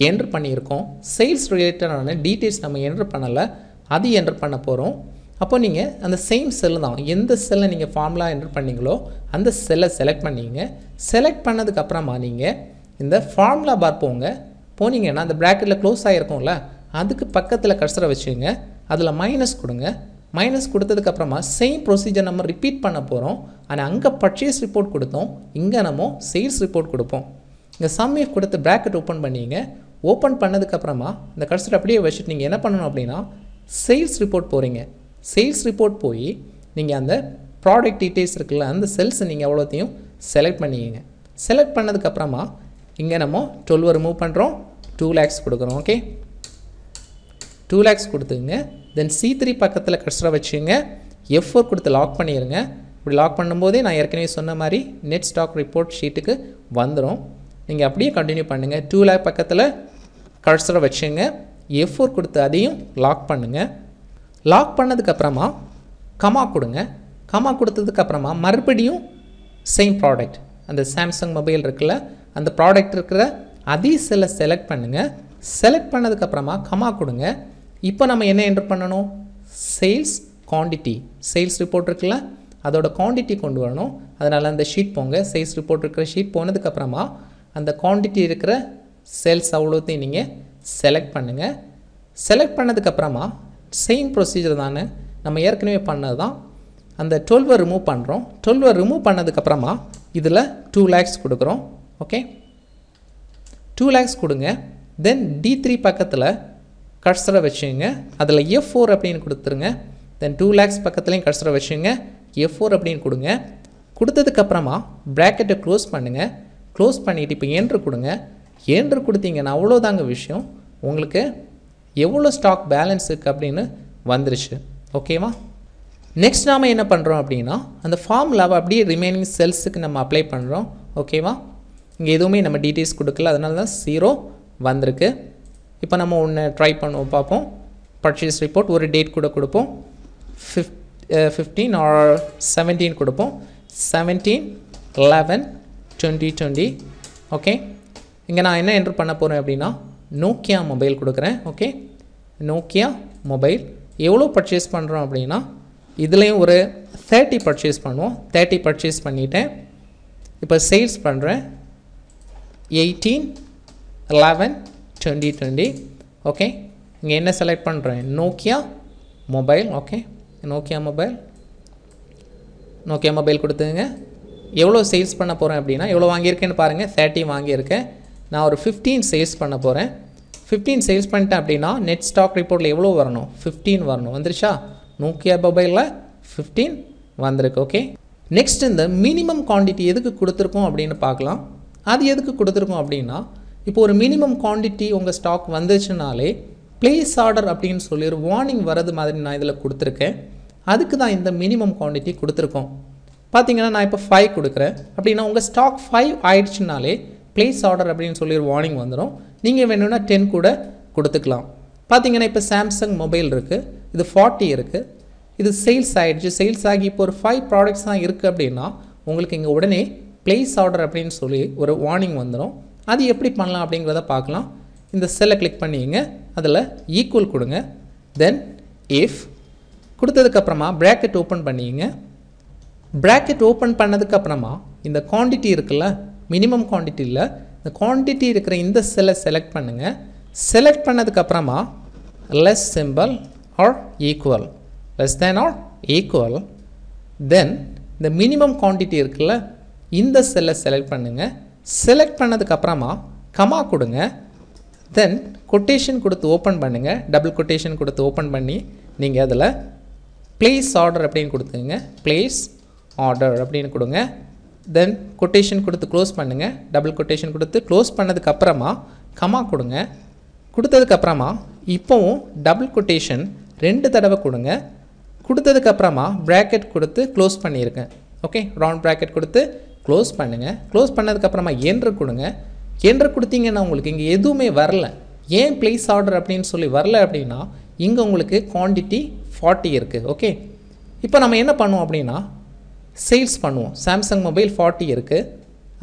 [SPEAKER 1] என்ட்ரு பண்ணியிருக்கோம் சேல்ஸ் ரிலேட்டடான டீட்டெயில்ஸ் நம்ம என்ட்ரு பண்ணலை அது என்ட்ரு பண்ண போகிறோம் அப்போ நீங்கள் அந்த சேம் செல்லு தான் எந்த செல்லை நீங்கள் ஃபார்முலா என்ட்ரு பண்ணீங்களோ அந்த செல்லை செலக்ட் பண்ணிங்க செலக்ட் பண்ணதுக்கப்புறமா நீங்கள் இந்த ஃபார்முலா பார் போங்க போனீங்கன்னா அந்த ப்ராக்கெட்டில் க்ளோஸ் ஆகிருக்கும்ல அதுக்கு பக்கத்தில் கர்சரை வச்சுங்க அதில் மைனஸ் கொடுங்க மைனஸ் கொடுத்ததுக்கப்புறமா சேம் ப்ரொசீஜர் நம்ம ரிப்பீட் பண்ண போகிறோம் ஆனால் அங்கே பர்ச்சேஸ் ரிப்போர்ட் கொடுத்தோம் இங்கே நம்ம சேல்ஸ் ரிப்போர்ட் கொடுப்போம் இங்கே இஃப் கொடுத்து ப்ராக்கெட் ஓப்பன் பண்ணிங்க ஓப்பன் பண்ணதுக்கப்புறமா இந்த கடைசியில் அப்படியே வச்சுட்டு நீங்கள் என்ன பண்ணணும் அப்படின்னா சேல்ஸ் ரிப்போர்ட் போகிறீங்க சேல்ஸ் ரிப்போர்ட் போய் நீங்கள் அந்த ப்ராடக்ட் டீட்டெயில்ஸ் இருக்குல்ல அந்த செல்ஸை நீங்கள் எவ்வளோத்தையும் செலக்ட் பண்ணிக்கோங்க செலக்ட் பண்ணதுக்கப்புறமா இங்கே நம்ம டுவெல்வை ரிமூவ் பண்ணுறோம் டூ லேக்ஸ் கொடுக்குறோம் ஓகே டூ லேக்ஸ் கொடுத்துங்க தென் சி த்ரீ பக்கத்தில் கர்சரை வச்சுங்க எஃப் ஃபோர் கொடுத்து லாக் பண்ணிடுங்க இப்படி லாக் பண்ணும்போதே நான் ஏற்கனவே சொன்ன மாதிரி நெட் ஸ்டாக் ரிப்போர்ட் ஷீட்டுக்கு வந்துடும் நீங்கள் அப்படியே கண்டினியூ பண்ணுங்கள் டூ லேக் பக்கத்தில் கர்சரை வச்சுங்க எஃப் ஃபோர் கொடுத்து அதையும் லாக் பண்ணுங்கள் லாக் பண்ணதுக்கப்புறமா கமா கொடுங்க கமா கொடுத்ததுக்கப்புறமா மறுபடியும் சேம் ப்ராடக்ட் அந்த சாம்சங் மொபைல் இருக்குல்ல அந்த ப்ராடக்ட் இருக்கிற அதே செல்லை செலக்ட் பண்ணுங்கள் செலக்ட் பண்ணதுக்கப்புறமா கமா கொடுங்க இப்போ நம்ம என்ன என்டர் பண்ணணும் சேல்ஸ் குவான்டிட்டி சேல்ஸ் ரிப்போர்ட் இருக்குல்ல அதோட குவான்டிட்டி கொண்டு வரணும் அதனால் அந்த ஷீட் போங்க சேல்ஸ் ரிப்போர்ட் இருக்கிற ஷீட் போனதுக்கப்புறமா அந்த குவான்டிட்டி இருக்கிற சேல்ஸ் அவ்வளோத்தையும் நீங்கள் செலக்ட் பண்ணுங்கள் செலக்ட் பண்ணதுக்கப்புறமா சேம் ப்ரொசீஜர் தானே நம்ம ஏற்கனவே பண்ணது தான் அந்த டுவெல்வை ரிமூவ் பண்ணுறோம் டுவெல்வை ரிமூவ் பண்ணதுக்கப்புறமா இதில் டூ லேக்ஸ் கொடுக்குறோம் ஓகே டூ லேக்ஸ் கொடுங்க தென் டி த்ரீ பக்கத்தில் கர்சரை வச்சுங்க அதில் எஃப் ஃபோர் அப்படின்னு கொடுத்துருங்க தென் டூ லேக்ஸ் பக்கத்துலேயும் கர்சரை வச்சுங்க எஃப் ஃபோர் அப்படின்னு கொடுங்க கொடுத்ததுக்கப்புறமா ப்ராக்கெட்டை க்ளோஸ் பண்ணுங்கள் க்ளோஸ் பண்ணிவிட்டு இப்போ ஏன்று கொடுங்க ஏன்று கொடுத்தீங்கன்னா அவ்வளோதாங்க விஷயம் உங்களுக்கு எவ்வளோ ஸ்டாக் பேலன்ஸ் இருக்குது அப்படின்னு வந்துருச்சு ஓகேவா நெக்ஸ்ட் நாம் என்ன பண்ணுறோம் அப்படின்னா அந்த ஃபார்முலாவை அப்படியே ரிமைனிங் செல்ஸுக்கு நம்ம அப்ளை பண்ணுறோம் ஓகேவா இங்கே எதுவுமே நம்ம டீட்டெயில்ஸ் கொடுக்கல அதனால தான் ஜீரோ வந்திருக்கு இப்போ நம்ம ஒன்று ட்ரை பண்ணுவோம் பார்ப்போம் பர்ச்சேஸ் ரிப்போர்ட் ஒரு டேட் கூட கொடுப்போம் ஃபிஃப்ட் ஃபிஃப்டீன் ஆர் செவன்டீன் கொடுப்போம் seventeen eleven twenty twenty okay இங்கே நான் என்ன என்ட்ரு பண்ண போகிறேன் அப்படின்னா நோக்கியா மொபைல் கொடுக்குறேன் ஓகே நோக்கியா மொபைல் எவ்வளோ பர்ச்சேஸ் பண்ணுறோம் அப்படின்னா இதுலேயும் ஒரு தேர்ட்டி பர்ச்சேஸ் பண்ணுவோம் தேர்ட்டி பர்ச்சேஸ் பண்ணிவிட்டேன் இப்போ சேல்ஸ் பண்ணுறேன் eighteen eleven twenty twenty okay இங்கே என்ன செலக்ட் பண்ணுறேன் Nokia mobile okay Nokia mobile Nokia mobile கொடுத்துங்க எவ்வளோ சேல்ஸ் பண்ண போகிறேன் அப்படின்னா எவ்வளோ வாங்கியிருக்கேன்னு பாருங்கள் தேர்ட்டி வாங்கியிருக்கேன் நான் ஒரு ஃபிஃப்டீன் சேல்ஸ் பண்ண போகிறேன் ஃபிஃப்டீன் சேல்ஸ் பண்ணிட்டேன் அப்படின்னா நெட் ஸ்டாக் ரிப்போர்ட்டில் எவ்வளோ வரணும் ஃபிஃப்டீன் வரணும் வந்துருச்சா நோக்கியா மொபைலில் ஃபிஃப்டீன் வந்திருக்கு ஓகே நெக்ஸ்ட் இந்த மினிமம் குவான்டிட்டி எதுக்கு கொடுத்துருக்கோம் அப்படின்னு பார்க்கலாம் அது எதுக்கு கொடுத்துருக்கோம் அப்படின்னா இப்போ ஒரு மினிமம் குவான்டிட்டி உங்கள் ஸ்டாக் வந்துச்சுனாலே ப்ளேஸ் ஆர்டர் அப்படின்னு சொல்லி ஒரு வார்னிங் வரது மாதிரி நான் இதில் கொடுத்துருக்கேன் அதுக்கு தான் இந்த மினிமம் குவான்டிட்டி கொடுத்துருக்கோம் பார்த்தீங்கன்னா நான் இப்போ ஃபைவ் கொடுக்குறேன் அப்படின்னா உங்கள் ஸ்டாக் ஃபைவ் ஆயிடுச்சுனாலே ப்ளேஸ் ஆர்டர் அப்படின்னு சொல்லி ஒரு வார்னிங் வந்துடும் நீங்கள் வேணும்னா டென் கூட கொடுத்துக்கலாம் பார்த்தீங்கன்னா இப்போ சாம்சங் மொபைல் இருக்குது இது ஃபார்ட்டி இருக்குது இது சேல்ஸ் ஆகிடுச்சு சேல்ஸ் ஆகி இப்போ ஒரு ஃபைவ் ப்ராடக்ட்ஸ் தான் இருக்குது அப்படின்னா உங்களுக்கு இங்கே உடனே ப்ளேஸ் ஆர்டர் அப்படின்னு சொல்லி ஒரு வார்னிங் வந்துடும் அது எப்படி பண்ணலாம் அப்படிங்கிறத பார்க்கலாம் இந்த செல்லை கிளிக் பண்ணிங்க அதில் ஈக்குவல் கொடுங்க தென் இஃப் கொடுத்ததுக்கப்புறமா ப்ராக்கெட் ஓப்பன் பண்ணிங்க ப்ராக்கெட் ஓப்பன் பண்ணதுக்கப்புறமா இந்த குவான்டிட்டி இருக்குல்ல மினிமம் குவான்டிட்டியில் இந்த குவான்டிட்டி இருக்கிற இந்த செல்லை செலக்ட் பண்ணுங்கள் செலக்ட் பண்ணதுக்கப்புறமா less symbol or equal less than or equal then இந்த மினிமம் குவான்டிட்டி இருக்குல்ல இந்த செல்லை செலக்ட் பண்ணுங்கள் செலக்ட் பண்ணதுக்கப்புறமா கமா கொடுங்க தென் கொட்டேஷன் கொடுத்து ஓப்பன் பண்ணுங்கள் டபுள் கொட்டேஷன் கொடுத்து ஓப்பன் பண்ணி நீங்கள் அதில் பிளேஸ் ஆர்டர் அப்படின்னு கொடுத்துங்க பிளேஸ் ஆர்டர் அப்படின்னு கொடுங்க தென் கொட்டேஷன் கொடுத்து க்ளோஸ் பண்ணுங்கள் டபுள் கொட்டேஷன் கொடுத்து க்ளோஸ் பண்ணதுக்கப்புறமா கமா கொடுங்க கொடுத்ததுக்கப்புறமா இப்போவும் டபுள் கொட்டேஷன் ரெண்டு தடவை கொடுங்க கொடுத்ததுக்கப்புறமா ப்ராக்கெட் கொடுத்து க்ளோஸ் பண்ணியிருக்கேன் ஓகே ரவுண்ட் ப்ராக்கெட் கொடுத்து க்ளோஸ் பண்ணுங்கள் க்ளோஸ் பண்ணதுக்கப்புறமா என்ட்ரு கொடுங்க என்ட்ரு கொடுத்தீங்கன்னா உங்களுக்கு இங்கே எதுவுமே வரல ஏன் ப்ளேஸ் ஆர்டர் அப்படின்னு சொல்லி வரல அப்படின்னா இங்கே உங்களுக்கு குவான்டிட்டி ஃபார்ட்டி இருக்குது ஓகே இப்போ நம்ம என்ன பண்ணுவோம் அப்படின்னா சேல்ஸ் பண்ணுவோம் சாம்சங் மொபைல் ஃபார்ட்டி இருக்குது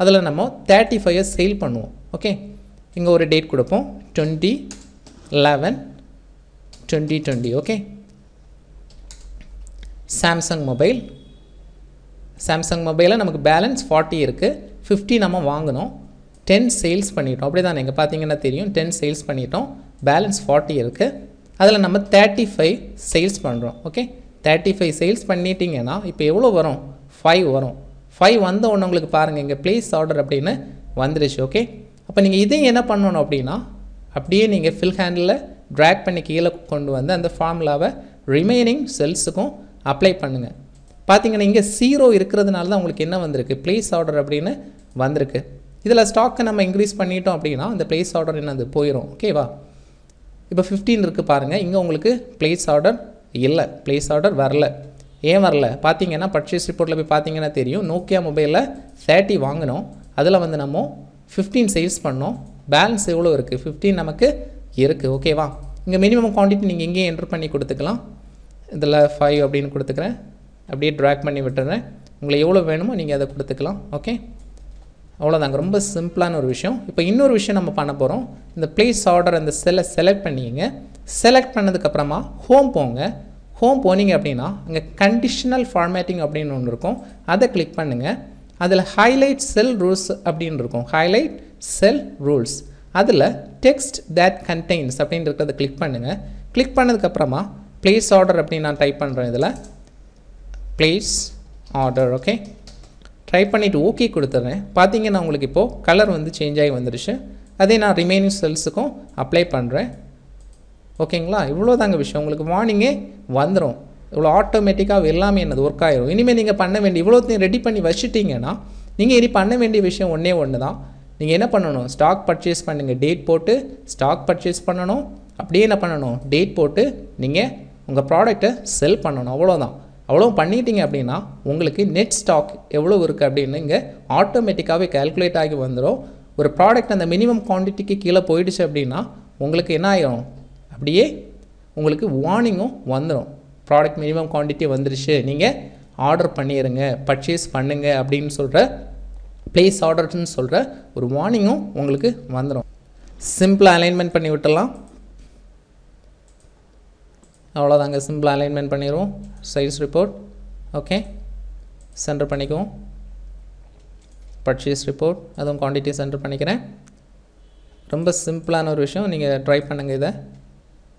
[SPEAKER 1] அதில் நம்ம தேர்ட்டி ஃபைவ் இயர்ஸ் சேல் பண்ணுவோம் ஓகே இங்கே ஒரு டேட் கொடுப்போம் twenty eleven twenty twenty okay Samsung mobile Samsung மொபைலில் நமக்கு பேலன்ஸ் ஃபார்ட்டி இருக்குது ஃபிஃப்டி நம்ம வாங்கினோம் டென் சேல்ஸ் பண்ணிட்டோம் அப்படி தான் நீங்கள் பார்த்தீங்கன்னா தெரியும் டென் சேல்ஸ் பண்ணிட்டோம் பேலன்ஸ் ஃபார்ட்டி இருக்குது அதில் நம்ம தேர்ட்டி ஃபைவ் சேல்ஸ் பண்ணுறோம் ஓகே தேர்ட்டி ஃபைவ் சேல்ஸ் பண்ணிட்டீங்கன்னா இப்போ எவ்வளோ வரும் ஃபைவ் வரும் ஃபைவ் வந்த ஒன்று உங்களுக்கு பாருங்கள் இங்கே ப்ளேஸ் ஆர்டர் அப்படின்னு வந்துடுச்சு ஓகே அப்போ நீங்கள் இதையும் என்ன பண்ணணும் அப்படின்னா அப்படியே நீங்கள் ஃபில் ஹேண்டில் ட்ராக் பண்ணி கீழே கொண்டு வந்து அந்த ஃபார்முலாவை ரிமைனிங் செல்ஸுக்கும் அப்ளை பண்ணுங்கள் பார்த்தீங்கன்னா இங்கே ஜீரோ இருக்கிறதுனால தான் உங்களுக்கு என்ன வந்திருக்கு பிளேஸ் ஆர்டர் அப்படின்னு வந்திருக்கு இதில் ஸ்டாக்கை நம்ம இன்க்ரீஸ் பண்ணிட்டோம் அப்படின்னா அந்த பிளேஸ் ஆர்டர் என்னது போயிடும் ஓகேவா இப்போ ஃபிஃப்டீன் இருக்குது பாருங்கள் இங்கே உங்களுக்கு பிளேஸ் ஆர்டர் இல்லை பிளேஸ் ஆர்டர் வரல ஏன் வரல பார்த்தீங்கன்னா பர்ச்சேஸ் ரிப்போர்ட்டில் போய் பார்த்தீங்கன்னா தெரியும் நோக்கியா மொபைலில் தேர்ட்டி வாங்கினோம் அதில் வந்து நம்ம ஃபிஃப்டீன் சேல்ஸ் பண்ணோம் பேலன்ஸ் எவ்வளோ இருக்குது ஃபிஃப்டீன் நமக்கு இருக்குது ஓகேவா இங்கே மினிமம் குவான்டிட்டி நீங்கள் இங்கேயே என்ட்ரு பண்ணி கொடுத்துக்கலாம் இதில் ஃபைவ் அப்படின்னு கொடுத்துக்கிறேன் அப்படியே ட்ராக் பண்ணி விட்டுறேன் உங்களை எவ்வளோ வேணுமோ நீங்கள் அதை கொடுத்துக்கலாம் ஓகே அவ்வளோதாங்க ரொம்ப சிம்பிளான ஒரு விஷயம் இப்போ இன்னொரு விஷயம் நம்ம பண்ண போகிறோம் இந்த ப்ளேஸ் ஆர்டர் அந்த செல்லை செலக்ட் பண்ணிக்கங்க செலக்ட் பண்ணதுக்கப்புறமா ஹோம் போங்க ஹோம் போனீங்க அப்படின்னா அங்கே கண்டிஷனல் ஃபார்மேட்டிங் அப்படின்னு ஒன்று இருக்கும் அதை கிளிக் பண்ணுங்கள் அதில் ஹைலைட் செல் ரூல்ஸ் அப்படின்னு இருக்கும் ஹைலைட் செல் ரூல்ஸ் அதில் டெக்ஸ்ட் தேட் கண்டெய்ன்ஸ் அப்படின்னு இருக்கிறத கிளிக் பண்ணுங்கள் கிளிக் பண்ணதுக்கப்புறமா ப்ளேஸ் ஆர்டர் அப்படின்னு நான் டைப் பண்ணுறேன் இதில் ப்ளேஸ் ஆர்டர் ஓகே ட்ரை பண்ணிவிட்டு ஓகே கொடுத்துட்றேன் பார்த்தீங்கன்னா உங்களுக்கு இப்போது கலர் வந்து சேஞ்ச் ஆகி வந்துடுச்சு அதே நான் ரிமைனிங் செல்ஸுக்கும் அப்ளை பண்ணுறேன் ஓகேங்களா இவ்வளோ தாங்க விஷயம் உங்களுக்கு மார்னிங்கே வந்துடும் இவ்வளோ ஆட்டோமேட்டிக்காக எல்லாமே என்னது ஒர்க் ஆகிரும் இனிமேல் நீங்கள் பண்ண வேண்டிய இவ்வளோத்தையும் ரெடி பண்ணி வச்சுட்டிங்கன்னா நீங்கள் இனி பண்ண வேண்டிய விஷயம் ஒன்றே ஒன்று தான் நீங்கள் என்ன பண்ணணும் ஸ்டாக் பர்ச்சேஸ் பண்ணுங்கள் டேட் போட்டு ஸ்டாக் பர்ச்சேஸ் பண்ணணும் அப்படியே என்ன பண்ணணும் டேட் போட்டு நீங்கள் உங்கள் ப்ராடக்ட்டை செல் பண்ணணும் அவ்வளோதான் அவ்வளோ பண்ணிட்டீங்க அப்படின்னா உங்களுக்கு நெட் ஸ்டாக் எவ்வளோ இருக்குது அப்படின்னு இங்கே ஆட்டோமேட்டிக்காகவே கேல்குலேட் ஆகி வந்துடும் ஒரு ப்ராடக்ட் அந்த மினிமம் குவான்டிட்டிக்கு கீழே போயிடுச்சு அப்படின்னா உங்களுக்கு என்ன ஆகிரும் அப்படியே உங்களுக்கு வார்னிங்கும் வந்துடும் ப்ராடக்ட் மினிமம் குவான்டிட்டி வந்துருச்சு நீங்கள் ஆர்டர் பண்ணிடுங்க பர்ச்சேஸ் பண்ணுங்க அப்படின்னு சொல்கிற ப்ளேஸ் ஆர்டர்ஸ்ன்னு சொல்கிற ஒரு வார்னிங்கும் உங்களுக்கு வந்துடும் சிம்பிளாக அலைன்மெண்ட் பண்ணி விட்டலாம் அவ்வளோதாங்க சிம்பிள் அலைன்மெண்ட் பண்ணிடுவோம் சைஸ் ரிப்போர்ட் ஓகே சென்டர் பண்ணிக்குவோம் பர்ச்சேஸ் ரிப்போர்ட் அதுவும் குவான்டிட்டி சென்டர் பண்ணிக்கிறேன் ரொம்ப சிம்பிளான ஒரு விஷயம் நீங்கள் ட்ரை பண்ணுங்கள் இதை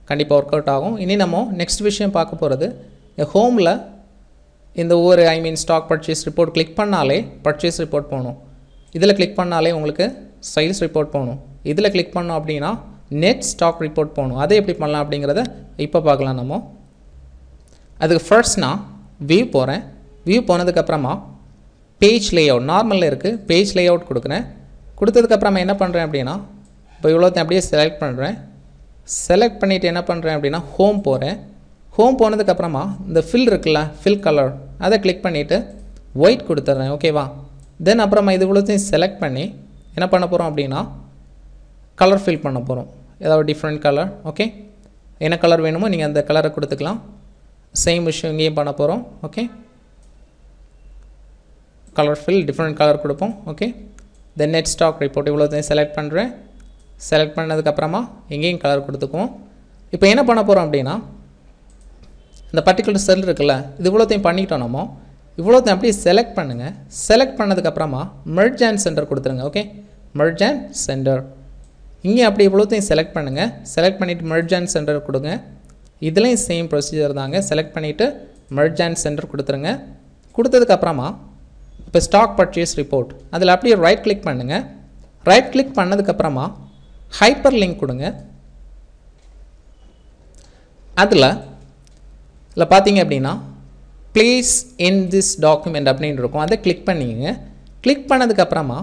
[SPEAKER 1] கண்டிப்பாக ஒர்க் அவுட் ஆகும் இனி நம்ம நெக்ஸ்ட் விஷயம் பார்க்க போகிறது ஹோமில் இந்த ஒவ்வொரு I mean stock purchase report click பண்ணாலே பர்ச்சேஸ் ரிப்போர்ட் போகணும் இதில் கிளிக் பண்ணாலே உங்களுக்கு சைல்ஸ் ரிப்போர்ட் போகணும் இதில் கிளிக் பண்ணோம் அப்படின்னா நெட் ஸ்டாக் ரிப்போர்ட் போகணும் அதை எப்படி பண்ணலாம் அப்படிங்கிறத இப்போ பார்க்கலாம் நம்ம அதுக்கு ஃபர்ஸ்ட் நான் வியூ போகிறேன் வியூ போனதுக்கப்புறமா பேஜ் லே அவுட் நார்மலில் இருக்குது பேஜ் லே அவுட் கொடுக்குறேன் கொடுத்ததுக்கப்புறமா என்ன பண்ணுறேன் அப்படின்னா இப்போ இவ்வளோத்தையும் அப்படியே செலக்ட் பண்ணுறேன் செலக்ட் பண்ணிவிட்டு என்ன பண்ணுறேன் அப்படின்னா ஹோம் போகிறேன் ஹோம் போனதுக்கப்புறமா இந்த ஃபில் இருக்குல்ல ஃபில் கலர் அதை கிளிக் பண்ணிவிட்டு ஒயிட் கொடுத்துட்றேன் ஓகேவா தென் அப்புறமா இது இவ்வளோத்தையும் செலக்ட் பண்ணி என்ன பண்ண போகிறோம் அப்படின்னா கலர் ஃபில் பண்ண போகிறோம் ஏதாவது டிஃப்ரெண்ட் கலர் ஓகே என்ன கலர் வேணுமோ நீங்கள் அந்த கலரை கொடுத்துக்கலாம் சேம் விஷயம் இங்கேயும் பண்ண போகிறோம் ஓகே கலர்ஃபில் டிஃப்ரெண்ட் கலர் கொடுப்போம் okay then net stock report இவ்வளோத்தையும் செலக்ட் பண்ணுறேன் செலக்ட் பண்ணதுக்கப்புறமா எங்கேயும் கலர் கொடுத்துக்குவோம் இப்போ என்ன பண்ண போகிறோம் அப்படின்னா இந்த பர்டிகுலர் செல் இருக்குல்ல இது இவ்வளோத்தையும் பண்ணிட்டோம் இவ்வளோத்தையும் அப்படியே செலக்ட் பண்ணுங்கள் செலக்ட் பண்ணதுக்கப்புறமா மெர்ஜ் அண்ட் சென்டர் கொடுத்துருங்க ஓகே மெர்ஜ் அண்ட் சென்டர் இங்கே அப்படி இவ்வளோத்தையும் செலக்ட் பண்ணுங்கள் செலக்ட் பண்ணிவிட்டு மெர்ஜ் அண்ட் சென்டர் கொடுங்க இதுலேயும் சேம் ப்ரொசீஜர் தாங்க செலக்ட் பண்ணிவிட்டு மெர்ஜ் அண்ட் சென்டர் கொடுத்துருங்க கொடுத்ததுக்கப்புறமா இப்போ ஸ்டாக் பர்ச்சேஸ் ரிப்போர்ட் அதில் அப்படியே ரைட் கிளிக் பண்ணுங்கள் ரைட் கிளிக் பண்ணதுக்கப்புறமா ஹைப்பர் லிங்க் கொடுங்க அதில் இதில் பார்த்தீங்க அப்படின்னா ப்ளீஸ் இன் திஸ் டாக்குமெண்ட் அப்படின்னு இருக்கும் அதை கிளிக் பண்ணிக்கங்க கிளிக் பண்ணதுக்கப்புறமா